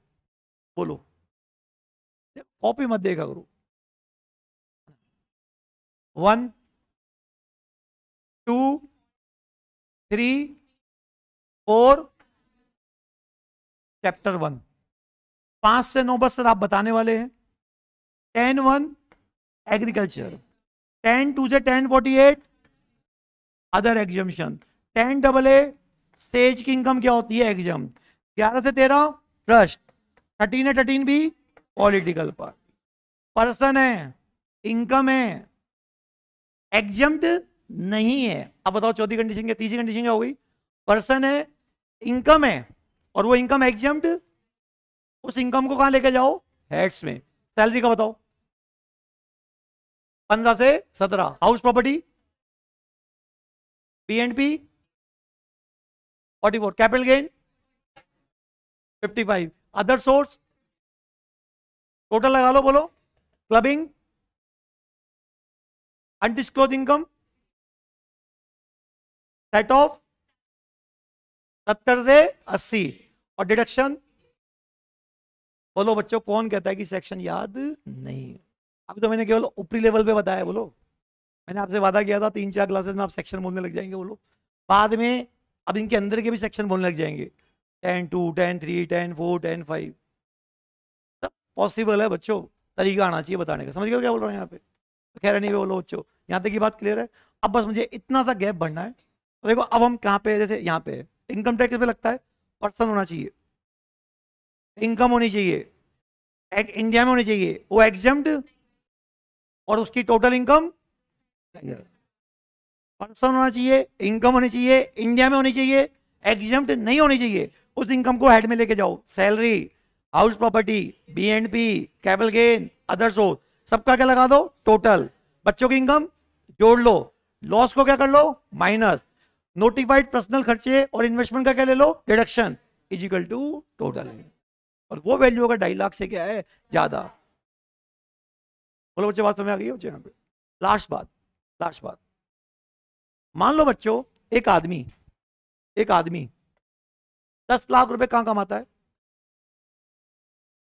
बोलो कॉपी मत देखा करो one two three four chapter one पांच से नौ बस सर आप बताने वाले हैं ten one agriculture ten two से ten forty eight other exemption ten double A SEZ की इनकम क्या होती है एग्जाम ग्यारह से तेरह ट्रस्ट थर्टीन है थर्टीन भी पॉलिटिकल पार्टी पर्सन है इनकम है एग्जाम्ड नहीं है अब बताओ चौथी कंडीशन क्या तीसरी कंडीशन क्या हो गई पर्सन है इनकम है और वो इनकम एग्जाम उस इनकम को कहां लेके जाओ हेड्स में सैलरी का बताओ पंद्रह से सत्रह house property P and P forty four capital gain fifty five other source total लगा लो बोलो clubbing undisclosed income set off सत्तर से अस्सी और डिडक्शन बोलो बच्चों कौन कहता है कि सेक्शन याद नहीं अभी तो मैंने केवल ऊपरी लेवल पे बताया बोलो मैंने आपसे वादा किया था तीन चार क्लासेस में आप सेक्शन बोलने लग जाएंगे बोलो बाद में अब इनके अंदर के भी सेक्शन बोलने लग जाएंगे ten two ten three ten four ten five सब पॉसिबल है बच्चों तरीका आना चाहिए बताने का समझ गए क्या बोल रहा हूँ यहाँ पे खैर तो नहीं बोलो बच्चों यहाँ तक की बात क्लियर है अब बस मुझे इतना सा गैप बढ़ना है तो देखो अब हम कहाँ पे जैसे यहाँ पे इनकम टैक्स पे लगता है पर्सन होना चाहिए इनकम होनी चाहिए इंडिया में होनी चाहिए वो एग्जम्ड और उसकी टोटल इनकम पर्सन होना चाहिए इनकम होनी चाहिए इंडिया में होनी चाहिए एग्जाम्ड नहीं होनी चाहिए उस इनकम को हेड में लेके जाओ salary house property B and P capital gain other source सबका क्या लगा दो टोटल बच्चों की इनकम जोड़ लो लॉस को क्या कर लो माइनस नोटिफाइड पर्सनल खर्चे और इन्वेस्टमेंट का क्या ले लो deduction is equal to total और वो वैल्यू अगर ढाई लाख से क्या है ज्यादा बोलो बच्चे बात तुम्हें आ गई यहाँ पे लास्ट बात लास्ट बात मान लो बच्चों एक आदमी एक आदमी दस लाख रुपए कहां कमाता है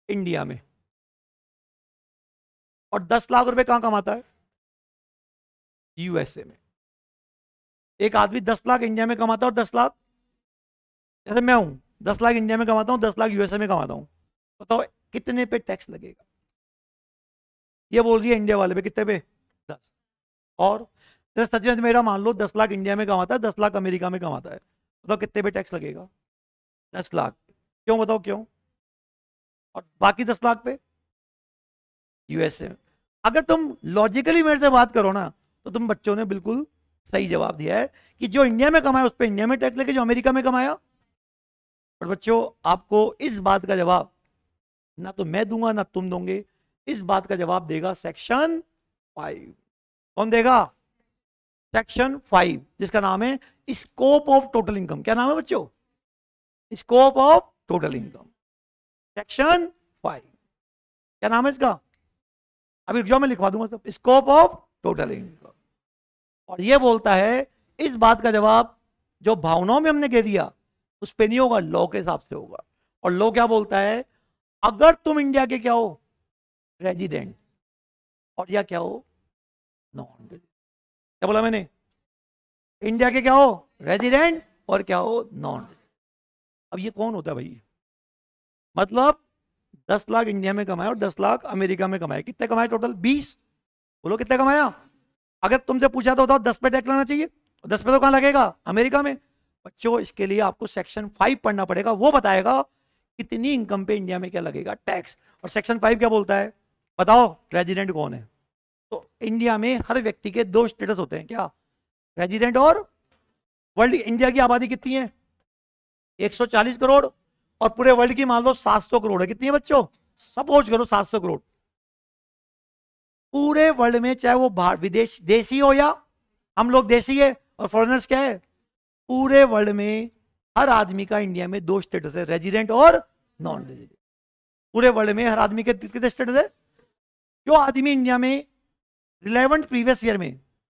इंडिया में और दस लाख रुपए कहां कमाता है यूएसए में एक आदमी दस लाख इंडिया में कमाता है और दस लाख जैसे मैं हूं दस लाख इंडिया में कमाता हूँ दस लाख यूएसए में कमाता हूँ बताओ कितने पे टैक्स लगेगा ये बोल रही है इंडिया वाले पे कितने पे दस और जैसे सचिन मेरा मान लो दस लाख इंडिया में कमाता है दस लाख अमेरिका में कमाता है बताओ कितने पे टैक्स लगेगा दस लाख क्यों बताओ क्यों और बाकी दस लाख पे यूएसए अगर तुम लॉजिकली मेरे से बात करो ना तो तुम बच्चों ने बिल्कुल सही जवाब दिया है कि जो इंडिया में कमाया उस पर इंडिया में टैक्स लगे जो अमेरिका में कमाया और बच्चों आपको इस बात का जवाब ना तो मैं दूंगा ना तुम दोगे इस बात का जवाब देगा सेक्शन फाइव कौन देगा सेक्शन फाइव जिसका नाम है स्कोप ऑफ टोटल इनकम क्या नाम है बच्चों scope of total income section five क्या नाम है इसका अभी एग्जाम मैं लिखवा दूंगा सब स्कोप ऑफ टोटल इनकम और ये बोलता है इस बात का जवाब जो भावनाओं में हमने कह दिया उस पर नहीं होगा लॉ के हिसाब से होगा और लॉ क्या बोलता है अगर तुम इंडिया के क्या हो रेजिडेंट और या क्या हो नॉन क्या बोला मैंने इंडिया के क्या हो रेजिडेंट और क्या हो नॉन अब ये कौन होता है भाई मतलब दस लाख इंडिया में कमाए और दस लाख अमेरिका में कमाए कितने कमाए टोटल बीस बोलो कितने कमाया अगर तुमसे पूछा तो बताओ दस पे टैक्स लाना चाहिए दस पे तो कहाँ लगेगा अमेरिका में बच्चों इसके लिए आपको सेक्शन फाइव पढ़ना पड़ेगा वो बताएगा कितनी इनकम पे इंडिया में क्या लगेगा टैक्स और सेक्शन फाइव क्या बोलता है बताओ रेजिडेंट कौन है तो इंडिया में हर व्यक्ति के दो स्टेटस होते हैं क्या रेजिडेंट और वर्ल्ड इंडिया की आबादी कितनी है 140 करोड़ और पूरे वर्ल्ड की मान लो 700 करोड़ है कितनी है बच्चों सपोज करो 700 करोड़ पूरे वर्ल्ड में चाहे वो विदेश देशी हो या हम लोग देशी है और फॉरेनर्स क्या है पूरे वर्ल्ड में हर आदमी का इंडिया में दो स्टेटस है रेजिडेंट और नॉन रेजिडेंट पूरे वर्ल्ड में हर आदमी के कितने स्टेटस है जो आदमी इंडिया में रिलेवेंट प्रीवियस ईयर में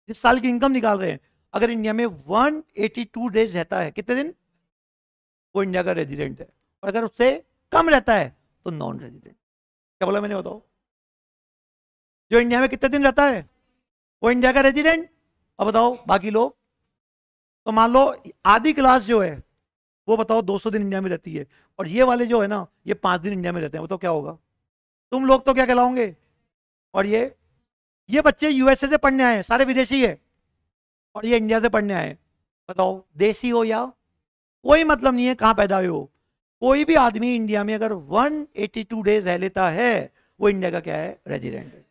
जिस साल की इनकम निकाल रहे हैं अगर इंडिया में 182 डेज रहता है कितने दिन वो इंडिया का रेजिडेंट है और अगर उससे कम रहता है तो नॉन रेजिडेंट क्या बोला मैंने बताओ जो इंडिया में कितने दिन रहता है वो इंडिया का रेजिडेंट अब बताओ बाकी लोग तो मान लो आधी क्लास जो है वो बताओ 200 दिन इंडिया में रहती है और ये वाले जो है ना ये पांच दिन इंडिया में रहते हैं बताओ तो क्या होगा तुम लोग तो क्या कहलाओगे और ये ये बच्चे यूएसए से पढ़ने आए हैं सारे विदेशी है और ये इंडिया से पढ़ने आए हैं बताओ देसी हो या कोई मतलब नहीं है कहाँ पैदा हुए हो कोई भी आदमी इंडिया में अगर 182 डेज रह लेता है वो इंडिया का क्या है रेजिडेंट है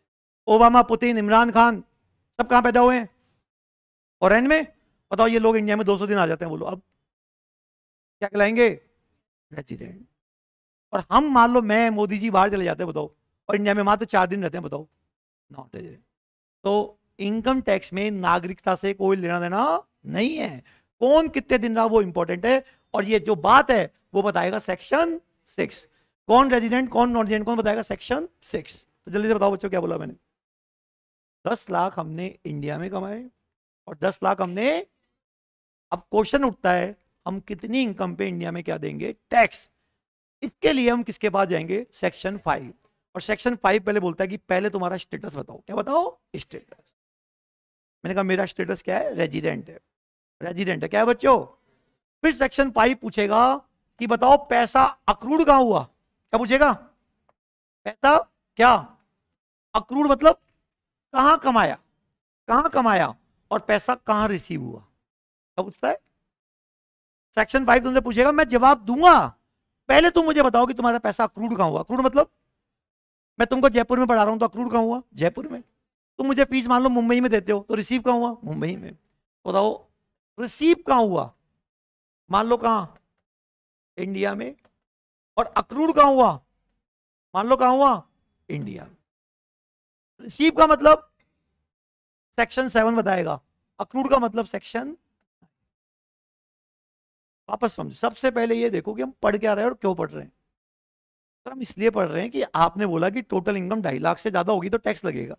ओबामा पुतिन इमरान खान सब कहाँ पैदा हुए हैं और में बताओ ये लोग इंडिया में 200 दिन आ जाते हैं बोलो अब क्या कहलाएंगे रेजिडेंट और हम मान लो मैं मोदी जी बाहर चले जाते हैं बताओ और इंडिया में मात्र तो चार दिन रहते हैं बताओ नॉन रेजिडेंट तो इनकम टैक्स में नागरिकता से कोई लेना देना नहीं है कौन कितने दिन रहा वो इंपॉर्टेंट है और ये जो बात है वो बताएगा सेक्शन सिक्स कौन रेजिडेंट कौन नॉन रेजिडेंट कौन बताएगा सेक्शन सिक्स तो जल्दी से बताओ बच्चों क्या बोला मैंने दस लाख हमने इंडिया में कमाए और दस लाख हमने अब क्वेश्चन उठता है हम कितनी इनकम पे इंडिया में क्या देंगे टैक्स इसके लिए हम किसके पास जाएंगे सेक्शन फाइव और सेक्शन फाइव पहले बोलता है कि पहले तुम्हारा स्टेटस बताओ क्या बताओ स्टेटस मैंने कहा मेरा स्टेटस क्या है रेजिडेंट है रेजिडेंट है क्या है बच्चों फिर सेक्शन फाइव पूछेगा कि बताओ पैसा अक्रूड कहां हुआ क्या पूछेगा पैसा क्या अक्रूड मतलब कहां कमाया कहां कमाया और पैसा कहां रिसीव हुआ क्या पूछता है सेक्शन फाइव तुमसे पूछेगा मैं जवाब दूंगा पहले तुम मुझे बताओ कि तुम्हारा पैसा अक्रूड कहां हुआ अक्रूड मतलब मैं तुमको जयपुर में पढ़ा रहा हूं तो अक्रूड कहां हुआ जयपुर में तुम मुझे फीस मान लो मुंबई में देते हो तो रिसीव कहां हुआ मुंबई में बताओ रिसीव कहां हुआ मान लो कहां इंडिया में और अक्रूड कहां हुआ मान लो कहां हुआ इंडिया में सीप का मतलब सेक्शन सेवन बताएगा अक्रूड का मतलब सेक्शन वापस समझो सबसे पहले ये देखो कि हम पढ़ क्या रहे हैं और क्यों पढ़ रहे हैं हम इसलिए पढ़ रहे हैं कि आपने बोला कि टोटल इनकम ढाई लाख से ज़्यादा होगी तो टैक्स लगेगा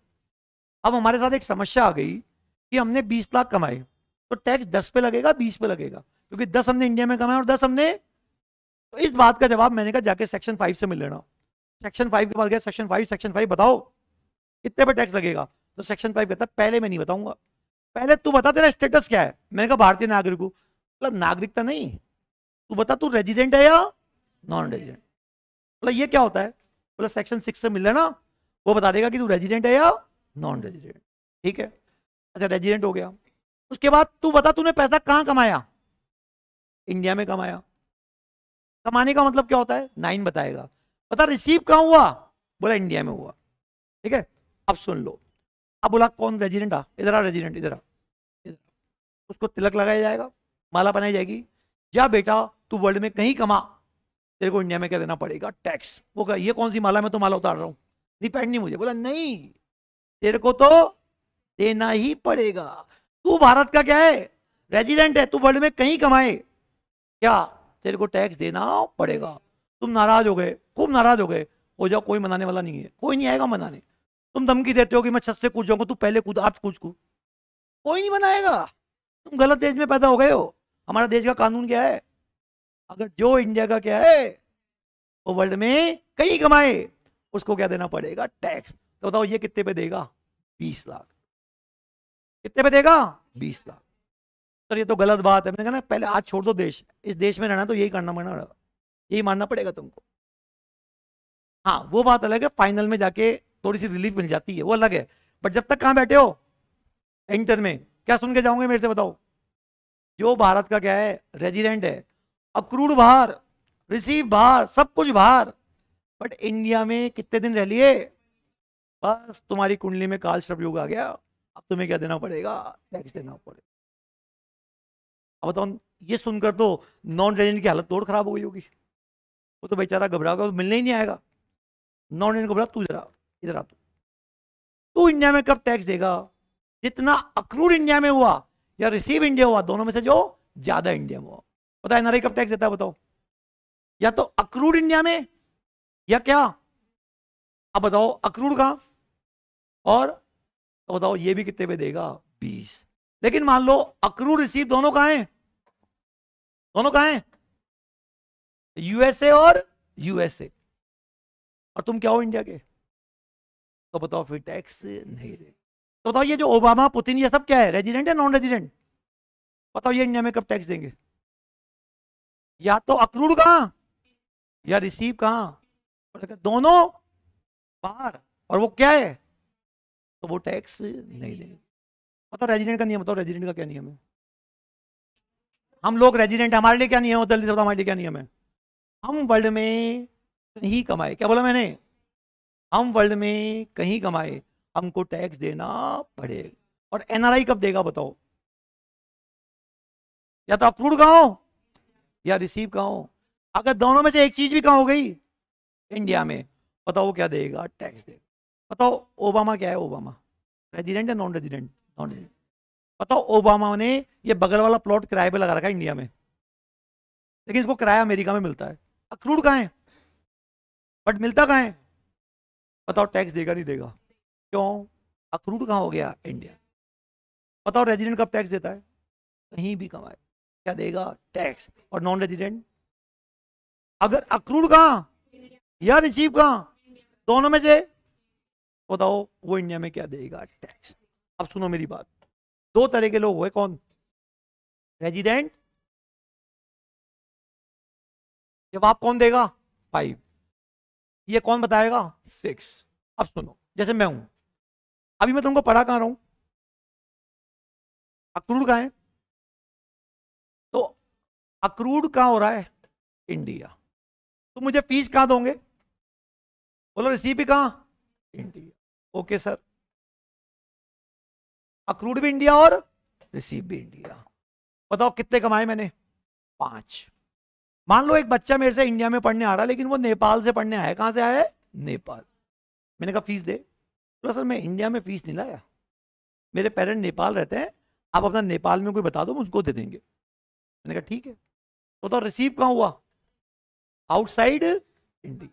अब हमारे साथ एक समस्या आ गई कि हमने बीस लाख कमाए तो टैक्स दस पे लगेगा बीस पे लगेगा क्योंकि दस हमने इंडिया में कमाए और दस हमने तो इस बात का जवाब मैंने कहा जाके सेक्शन फाइव से मिल लेना सेक्शन फाइव के पास गया सेक्शन फाइव सेक्शन फाइव बताओ कितने पर टैक्स लगेगा तो सेक्शन फाइव कहता है पहले मैं नहीं बताऊंगा पहले तू बता तेरा स्टेटस क्या है मैंने कहा भारतीय नागरिक हूँ मतलब नागरिकता नहीं तू बता तू रेजिडेंट है या नॉन रेजिडेंट मतलब ये क्या होता है मतलब सेक्शन सिक्स से मिल रहा ना वो बता देगा कि तू रेजिडेंट है या नॉन रेजिडेंट ठीक है अच्छा रेजिडेंट हो गया उसके बाद तू बता तूने पैसा कहाँ कमाया इंडिया में कमाया कमाने का मतलब क्या होता है नाइन बताएगा पता रिसीव कहाँ हुआ बोला इंडिया में हुआ ठीक है आप सुन लो आप बोला कौन रेजिडेंट आ इधर आ रेजिडेंट इधर आ उसको तिलक लगाया जाएगा माला बनाई जाएगी जा बेटा तू वर्ल्ड में कहीं कमा तेरे को इंडिया में क्या देना पड़ेगा टैक्स वो कहा ये कौन सी माला मैं तो माला उतार रहा हूँ नहीं पैंट नहीं मुझे बोला नहीं तेरे को तो देना ही पड़ेगा तू भारत का क्या है रेजिडेंट है तू वर्ल्ड में कहीं कमाए क्या तेरे को टैक्स देना पड़ेगा तुम नाराज हो गए खूब नाराज हो गए हो जाओ कोई मनाने वाला नहीं है कोई नहीं आएगा मनाने तुम धमकी देते हो कि मैं छत से कूद जाऊंगा तू पहले कूद आप कूद कूद कोई नहीं बनाएगा तुम गलत देश में पैदा हो गए हो हमारा देश का कानून क्या है अगर जो इंडिया का क्या है वो वर्ल्ड में कहीं कमाए उसको क्या देना पड़ेगा टैक्स तो बताओ ये कितने पे देगा बीस लाख कितने पे देगा बीस लाख सर ये तो गलत बात है मैंने कहा ना पहले आज छोड़ दो देश इस देश में रहना तो यही करना पड़ना यही मानना पड़ेगा तुमको हाँ वो बात अलग है फाइनल में जाके थोड़ी सी रिलीफ मिल जाती है वो अलग है बट जब तक कहाँ बैठे हो इंटर में क्या सुन के जाओगे मेरे से बताओ जो भारत का क्या है रेजिडेंट है अक्रूड भार रिसीव भार सब कुछ भार बट इंडिया में कितने दिन रह लिए बस तुम्हारी कुंडली में काल श्रव योग आ गया अब तुम्हें क्या देना पड़ेगा टैक्स देना पड़ेगा अब बताओ ये सुनकर तो नॉन रेजिडेंट की हालत तोड़ खराब हो गई होगी वो तो बेचारा घबरा होगा तो मिलने ही नहीं आएगा नॉन रेजिडेंट घबरा तू जरा इधर आ तू तू इंडिया में कब टैक्स देगा जितना अक्रूड इंडिया में हुआ या रिसीव इंडिया हुआ दोनों में से जो ज्यादा इंडिया में हुआ पता है कब टैक्स देता है बताओ या तो अक्रूड इंडिया में या क्या अब बताओ अक्रूड कहा और तो बताओ ये भी कितने पे देगा बीस लेकिन मान लो अक्रूड रिसीव दोनों कहा है दोनों कहा है यूएसए और यूएसए और तुम क्या हो इंडिया के तो बताओ फिर टैक्स नहीं रहे तो बताओ ये जो ओबामा पुतिन ये सब क्या है रेजिडेंट या नॉन रेजिडेंट बताओ ये इंडिया में कब टैक्स देंगे या तो अक्रूड कहा या रिसीव कहा दोनों बाहर और वो क्या है तो वो टैक्स नहीं देंगे बताओ रेजिडेंट का नियम बताओ रेजिडेंट का क्या नियम है हम लोग रेजिडेंट हमारे लिए क्या नियम है हमारे लिए क्या नियम है हम वर्ल्ड में नहीं कमाए क्या बोला मैंने हम वर्ल्ड में कहीं कमाए हमको टैक्स देना पड़ेगा और एनआरआई कब देगा बताओ या तो अप्रूव कहा हो या रिसीव कहा हो अगर दोनों में से एक चीज भी कहा हो गई इंडिया में बताओ क्या देगा टैक्स देगा बताओ ओबामा क्या है ओबामा रेजिडेंट या नॉन रेजिडेंट नॉन रेजिडेंट बताओ ओबामा ने ये बगल वाला प्लॉट किराए पे लगा रखा है इंडिया में लेकिन इसको किराया अमेरिका में मिलता है अक्रूड कहाँ है बट मिलता कहा है बताओ टैक्स देगा नहीं देगा क्यों अखरूट कहाँ हो गया इंडिया बताओ रेजिडेंट कब टैक्स देता है कहीं भी कमाए क्या देगा टैक्स और नॉन रेजिडेंट अगर अक्रूड कहाँ या रिसीव कहा दोनों में से बताओ वो इंडिया में क्या देगा टैक्स अब सुनो मेरी बात दो तरह के लोग हुए कौन रेजिडेंट जवाब कौन देगा फाइव ये कौन बताएगा सिक्स अब सुनो जैसे मैं हूं अभी मैं तुमको पढ़ा कहा रहा हूं अक्रूड कहा है तो अक्रूड कहा हो रहा है इंडिया तो मुझे फीस कहाँ दोगे बोलो रिसीव भी कहाँ इंडिया ओके सर अक्रूड भी इंडिया और रिसीव भी इंडिया बताओ कितने कमाए मैंने पांच मान लो एक बच्चा मेरे से इंडिया में पढ़ने आ रहा है लेकिन वो नेपाल से पढ़ने आया कहाँ से आया है नेपाल मैंने कहा फीस दे तो सर मैं इंडिया में फीस नहीं लाया मेरे पेरेंट नेपाल रहते हैं आप अपना नेपाल में कोई बता दो उनको दे देंगे मैंने कहा ठीक है तो तो रिसीव कहाँ हुआ आउटसाइड इंडिया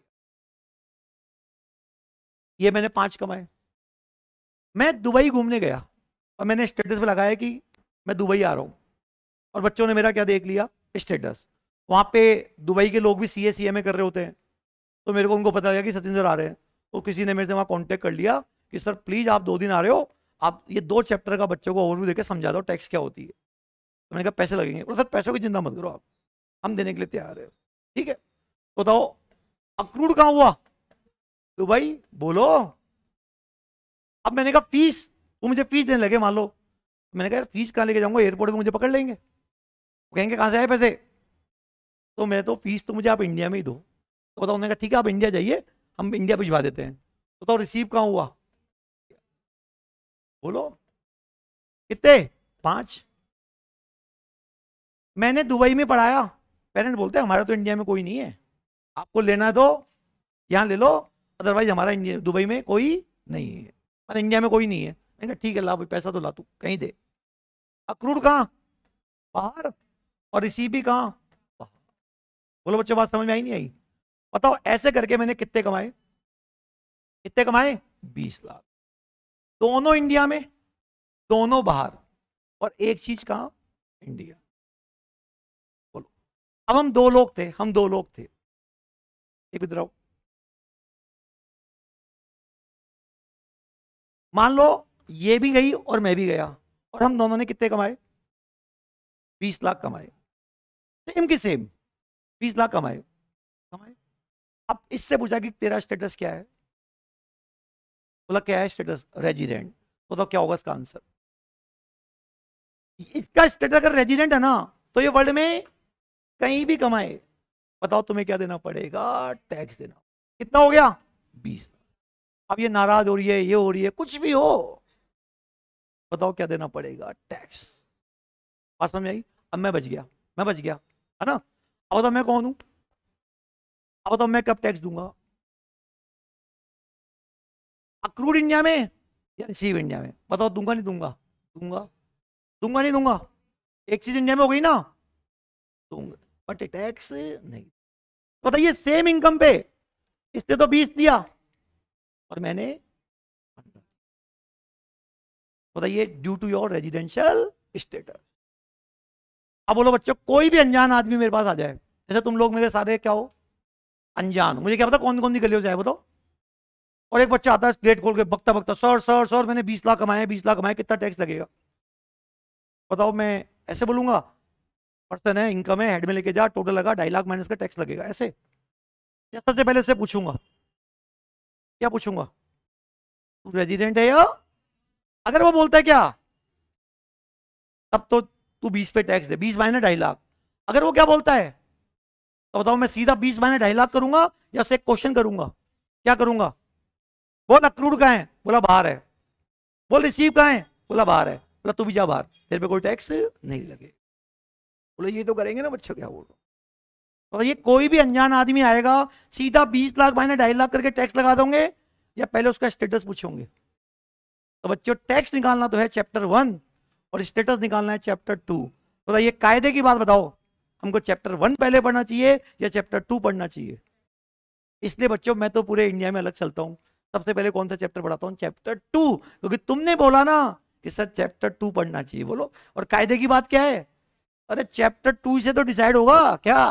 ये मैंने पांच कमाए मैं दुबई घूमने गया और मैंने स्टेटस पर लगाया कि मैं दुबई आ रहा हूँ और बच्चों ने मेरा क्या देख लिया स्टेटस वहां पे दुबई के लोग भी सी ए सी ए में कर रहे होते हैं तो मेरे को उनको पता लगा कि सचिन सर आ रहे हैं तो किसी ने मेरे से वहाँ कॉन्टेक्ट कर लिया कि सर प्लीज़ आप दो दिन आ रहे हो आप ये दो चैप्टर का बच्चों को ओवरव्यू देकर समझा दो टैक्स क्या होती है तो मैंने कहा पैसे लगेंगे और सर पैसों की चिंता मत करो आप हम देने के लिए तैयार है ठीक है तो बताओ अक्रूड कहाँ हुआ तो भाई बोलो अब मैंने कहा फीस वो मुझे फीस देने लगे मान लो तो मैंने कहा यार फीस कहाँ लेके जाऊंगा एयरपोर्ट पर मुझे पकड़ लेंगे वो कहेंगे कहाँ से आए पैसे तो मैं तो फीस तो मुझे आप इंडिया में ही दो तो बताओ उन्होंने कहा ठीक है आप इंडिया जाइए हम इंडिया भिजवा देते हैं तो बताओ तो तो रिसीव कहाँ हुआ बोलो कितने पाँच मैंने दुबई में पढ़ाया पेरेंट बोलते हैं हमारा तो इंडिया में कोई नहीं है आपको लेना है तो यहाँ ले लो अदरवाइज हमारा इंडिया दुबई में कोई नहीं है हमारे इंडिया में कोई नहीं है मैंने कहा ठीक है ला भाई पैसा तो ला तू कहीं दे अक्रूड कहाँ बाहर और रिसीव भी कहाँ बोलो बच्चों बात समझ में आई नहीं आई बताओ ऐसे करके मैंने कितने कमाए कितने कमाए बीस लाख दोनों इंडिया में दोनों बाहर और एक चीज कहा इंडिया बोलो अब हम दो लोग थे हम दो लोग थे एक इधर मान लो ये भी गई और मैं भी गया और हम दोनों ने कितने कमाए बीस लाख कमाए सेम के सेम बीस लाख कमाए कमाए अब इससे पूछा कि तेरा स्टेटस क्या है बोला क्या है स्टेटस रेजिडेंट बताओ क्या होगा इसका आंसर इसका स्टेटस अगर रेजिडेंट है ना तो ये वर्ल्ड में कहीं भी कमाए बताओ तुम्हें क्या देना पड़ेगा टैक्स देना कितना हो गया बीस अब ये नाराज हो रही है ये हो रही है कुछ भी हो बताओ क्या देना पड़ेगा टैक्स बात समझ आई अब मैं बच गया मैं बच गया है ना अब तो मैं कौन हूं अब तो मैं कब टैक्स दूंगा अक्रूड इंडिया में या रिसीव इंडिया में बताओ दूंगा नहीं दूंगा दूंगा दूंगा नहीं दूंगा एक चीज इंडिया में हो गई ना दूंगा बट टैक्स नहीं बताइए सेम इनकम पे इसने तो बीस दिया और मैंने बताइए due to your residential status अब बोलो बच्चों कोई भी अनजान आदमी मेरे पास आ जाए जैसे तुम लोग मेरे सारे क्या हो अनजान मुझे क्या पता कौन कौन सी गलियों से जाए बताओ और एक बच्चा आता है गेट खोल के बकता बकता सर सर सर मैंने बीस लाख कमाए बीस लाख कमाए कितना टैक्स लगेगा बताओ मैं ऐसे बोलूंगा पर्सन है इनकम है हेड में लेके जा टोटल लगा ढाई लाख माइनस का टैक्स लगेगा ऐसे या सबसे पहले से पूछूंगा क्या पूछूंगा तू रेजिडेंट है या अगर वो बोलता है क्या तब तो तू बीस पे टैक्स दे बीस मायने ढाई लाख अगर वो क्या बोलता है तो बताओ मैं सीधा बीस मायने ढाई लाख करूंगा या उससे क्वेश्चन करूंगा क्या करूंगा बोल अक्रूड कहाँ है बोला बाहर है बोल रिसीव कहाँ है बोला बाहर है बोला तू भी जा बाहर तेरे पे कोई टैक्स नहीं लगे बोले ये तो करेंगे ना बच्चा क्या बोल रहा ये कोई भी अनजान आदमी आएगा सीधा बीस लाख मायने ढाई लाख करके टैक्स लगा दोगे या पहले उसका स्टेटस पूछोगे तो बच्चों टैक्स निकालना तो है चैप्टर वन और स्टेटस निकालना है चैप्टर टू तो बताइए तो कायदे की बात बताओ हमको चैप्टर वन पहले पढ़ना चाहिए या चैप्टर टू पढ़ना चाहिए इसलिए बच्चों मैं तो पूरे इंडिया में अलग चलता हूँ सबसे पहले कौन सा चैप्टर पढ़ाता हूँ चैप्टर टू क्योंकि तुमने बोला ना कि सर चैप्टर टू पढ़ना चाहिए बोलो और कायदे की बात क्या है अरे चैप्टर टू से तो डिसाइड होगा क्या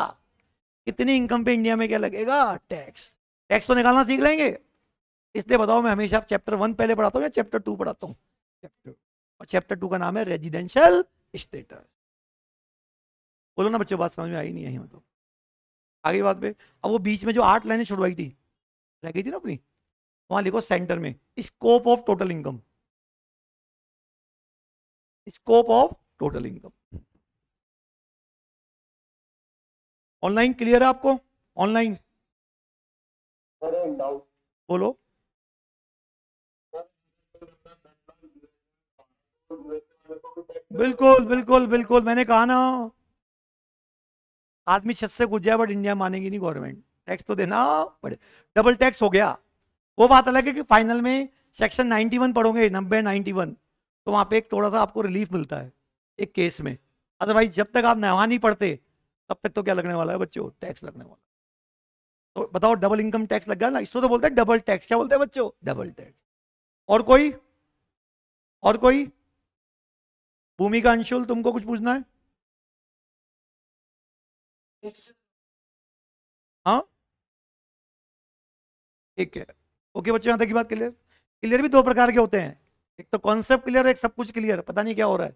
कितनी इनकम पे इंडिया में क्या लगेगा टैक्स टैक्स तो निकालना सीख लेंगे इसलिए बताओ मैं हमेशा चैप्टर वन पहले पढ़ाता हूँ या चैप्टर टू पढ़ाता हूँ चैप्टर और चैप्टर टू का नाम है रेजिडेंशियल स्टेटस बोलो ना बच्चों बात समझ में आई नहीं आई मतलब आगे बात पे अब वो बीच में जो आठ लाइनें छुड़वाई थी रह गई थी ना अपनी वहां लिखो सेंटर में scope of total income scope of total income online clear है आपको ऑनलाइन बोलो बिल्कुल बिल्कुल बिल्कुल मैंने कहा ना आदमी छत से गुजरा बट इंडिया मानेगी नहीं गवर्नमेंट टैक्स तो देना पड़े डबल टैक्स हो गया वो बात अलग है कि फाइनल में सेक्शन 91 पढ़ोगे नब्बे 91 तो वहां पे एक थोड़ा सा आपको रिलीफ मिलता है एक केस में अदरवाइज जब तक आप नवा नहीं पढ़ते तब तक तो क्या लगने वाला है बच्चों टैक्स लगने वाला तो बताओ डबल इनकम टैक्स लग गया ना इसको तो बोलते हैं डबल टैक्स क्या बोलते हैं बच्चों डबल टैक्स और कोई और कोई भूमिका अंशुल तुमको कुछ पूछना है हाँ ठीक है ओके बच्चों यहां तक की बात क्लियर क्लियर भी दो प्रकार के होते हैं एक तो कॉन्सेप्ट क्लियर है एक सब कुछ क्लियर पता नहीं क्या हो रहा है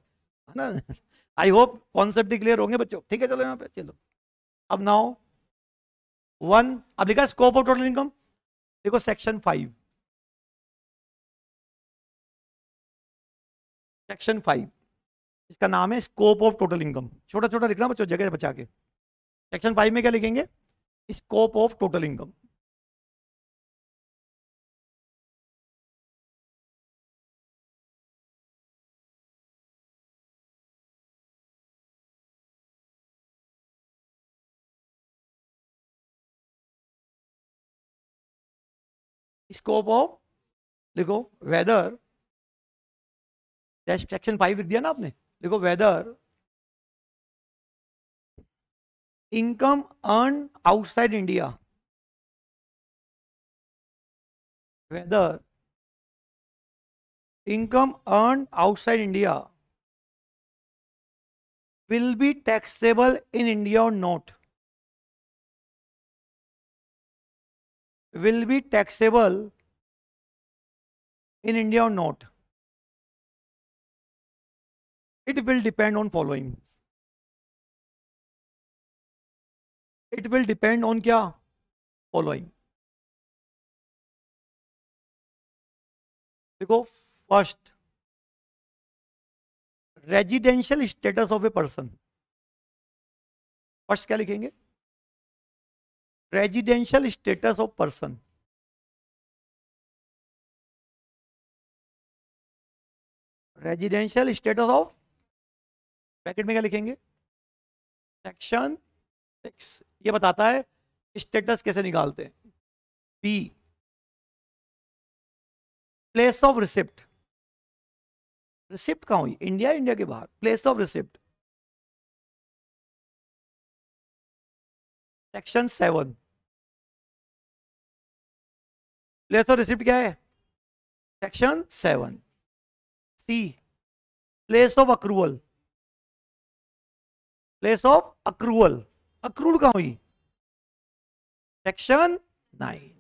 है ना आई होप कॉन्सेप्ट भी क्लियर होंगे बच्चों ठीक है चलो यहाँ पे चलो अब नाउ वन अब लिखा स्कोप ऑफ टोटल इनकम देखो सेक्शन फाइव सेक्शन फाइव इसका नाम है स्कोप ऑफ टोटल इनकम छोटा छोटा लिखना बच्चों जगह बचा के सेक्शन फाइव में क्या लिखेंगे scope of total income scope of लिखो वेदर सेक्शन फाइव लिख दिया ना आपने देखो whether income earned outside India whether income earned outside India will be taxable in India और not will be taxable in India और not it will depend on following it will depend on क्या following देखो first residential status of a person first क्या लिखेंगे residential status of person residential status of packet में क्या लिखेंगे section six ये बताता है स्टेटस कैसे निकालते हैं by place of receipt receipt कहाँ हुई इंडिया इंडिया के बाहर place of receipt section seven place of receipt क्या है section seven C place of accrual place of accrual accrued कहा हुई सेक्शन नाइन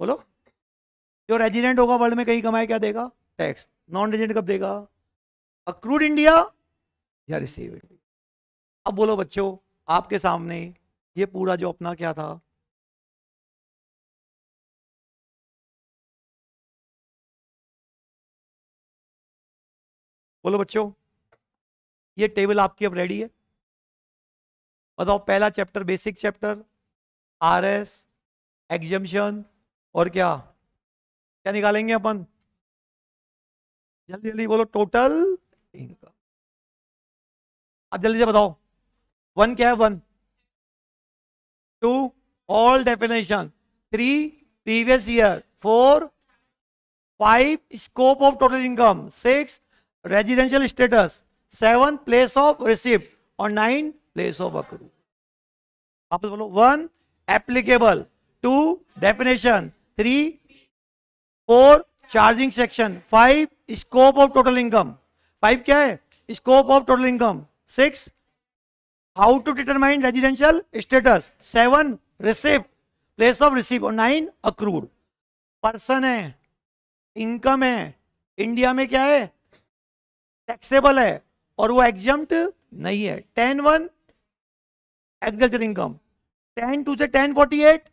बोलो जो रेजिडेंट होगा वर्ल्ड में कहीं कमाए क्या देगा टैक्स नॉन रेजिडेंट कब देगा अक्रूड इंडिया या रिसीव इंडिया अब बोलो बच्चों आपके सामने ये पूरा जो अपना क्या था बोलो बच्चों ये टेबल आपकी अब रेडी है बताओ पहला chapter basic chapter R S exemption और क्या क्या निकालेंगे अपन जल्दी जल्दी बोलो टोटल इनकम अब जल्दी से बताओ वन क्या है one two all definition three previous year four five scope of total income six residential status, 7 place of receipt और 9 place of accrue. वापस बोलो 1 applicable, 2 definition, 3 4 charging section, 5 scope of total income. 5 क्या है? Scope of total income. 6 how to determine residential status. 7 receipt, place of receipt और 9 accrued. Person है income है India में क्या है टैक्सेबल है और वो एग्जाम नहीं है ten one agriculture income ten two से ten forty eight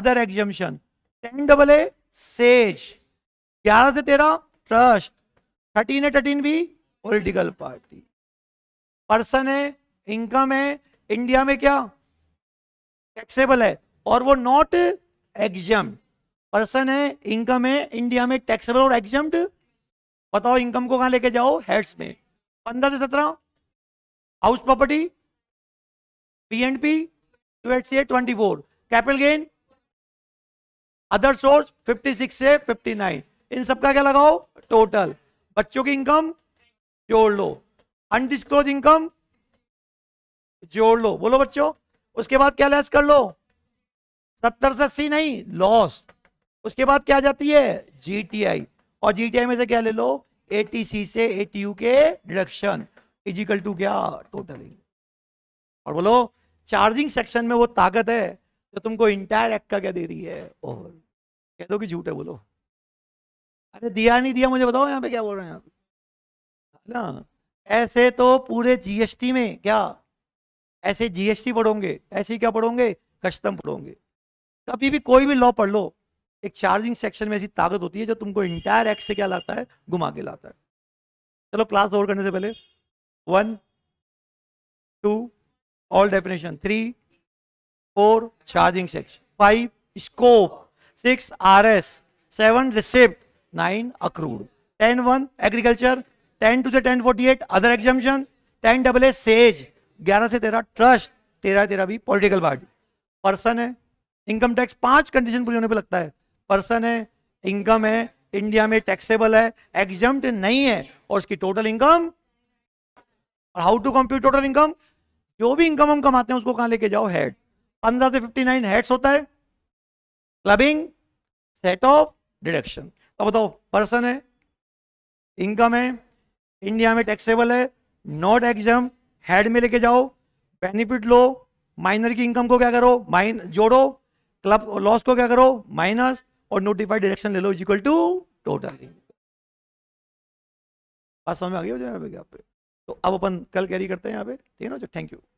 other exemption ten double A SEZ ग्यारह से तेरह ट्रस्ट थर्टीन है थर्टीन भी पोलिटिकल पार्टी पर्सन है इनकम है इंडिया में क्या टैक्सेबल है और वो नॉट एग्जाम पर्सन है इनकम है इंडिया में टैक्सेबल और एग्जाम्ड बताओ इनकम को कहां लेके जाओ हेड्स में पंद्रह से सत्रह house property P and P two eight C twenty four capital gain other source fifty six से फिफ्टी नाइन इन सबका क्या लगाओ टोटल बच्चों की इनकम जोड़ लो अनडिस्क्लोज इनकम जोड़ लो बोलो बच्चों उसके बाद क्या लेस कर लो सत्तर से अस्सी नहीं लॉस उसके बाद क्या जाती है जीटीआई और जीटीआई में से क्या ले लो एटीसी से एटीयू के डिडक्शन इजिकल टू क्या टोटली और बोलो चार्जिंग सेक्शन में वो ताकत है जो तुमको इंटायर एक्ट का क्या दे रही है ओवर कह दो कि झूठ है बोलो अरे दिया नहीं दिया मुझे बताओ यहाँ पे क्या बोल रहे हैं आप ना ऐसे तो पूरे जीएसटी में क्या ऐसे जीएसटी पढ़ोगे ऐसे क्या पढ़ोगे कस्टम पढ़ोगे कभी भी कोई भी लॉ पढ़ लो एक चार्जिंग सेक्शन में ऐसी ताकत होती है जो तुमको इंटायर एक्स से क्या लाता है घुमा के लाता है चलो क्लास ओवर करने से पहले one two all definition three four charging section five scope six R S seven receipt nine accrued ten one agriculture ten two से ten forty eight other exemption ten double A SEZ ग्यारह से तेरह trust तेरह तेरह भी political party person है income tax पांच condition पूरी होने पर लगता है पर्सन है इनकम है इंडिया में टैक्सेबल है एग्जाम नहीं है और उसकी टोटल इनकम और how to compute total income जो भी इनकम हम कमाते हैं उसको कहाँ लेके जाओ हेड पंद्रह से फिफ्टी नाइन हेड्स होता है क्लबिंग सेट ऑफ डिडक्शन तो बताओ पर्सन है इनकम है इंडिया में टैक्सेबल है नॉट एग्जाम हेड में लेके जाओ बेनिफिट लो माइनर की इनकम को क्या करो माइन जोड़ो क्लब लॉस को क्या करो माइनस और नोटिफाइड डायरेक्शन ले लो इज इक्वल टू टोटल बात समझ में आ गई हो जाए यहाँ पे तो अब अपन कल कैरी करते हैं यहाँ पे ठीक है ना जो थैंक यू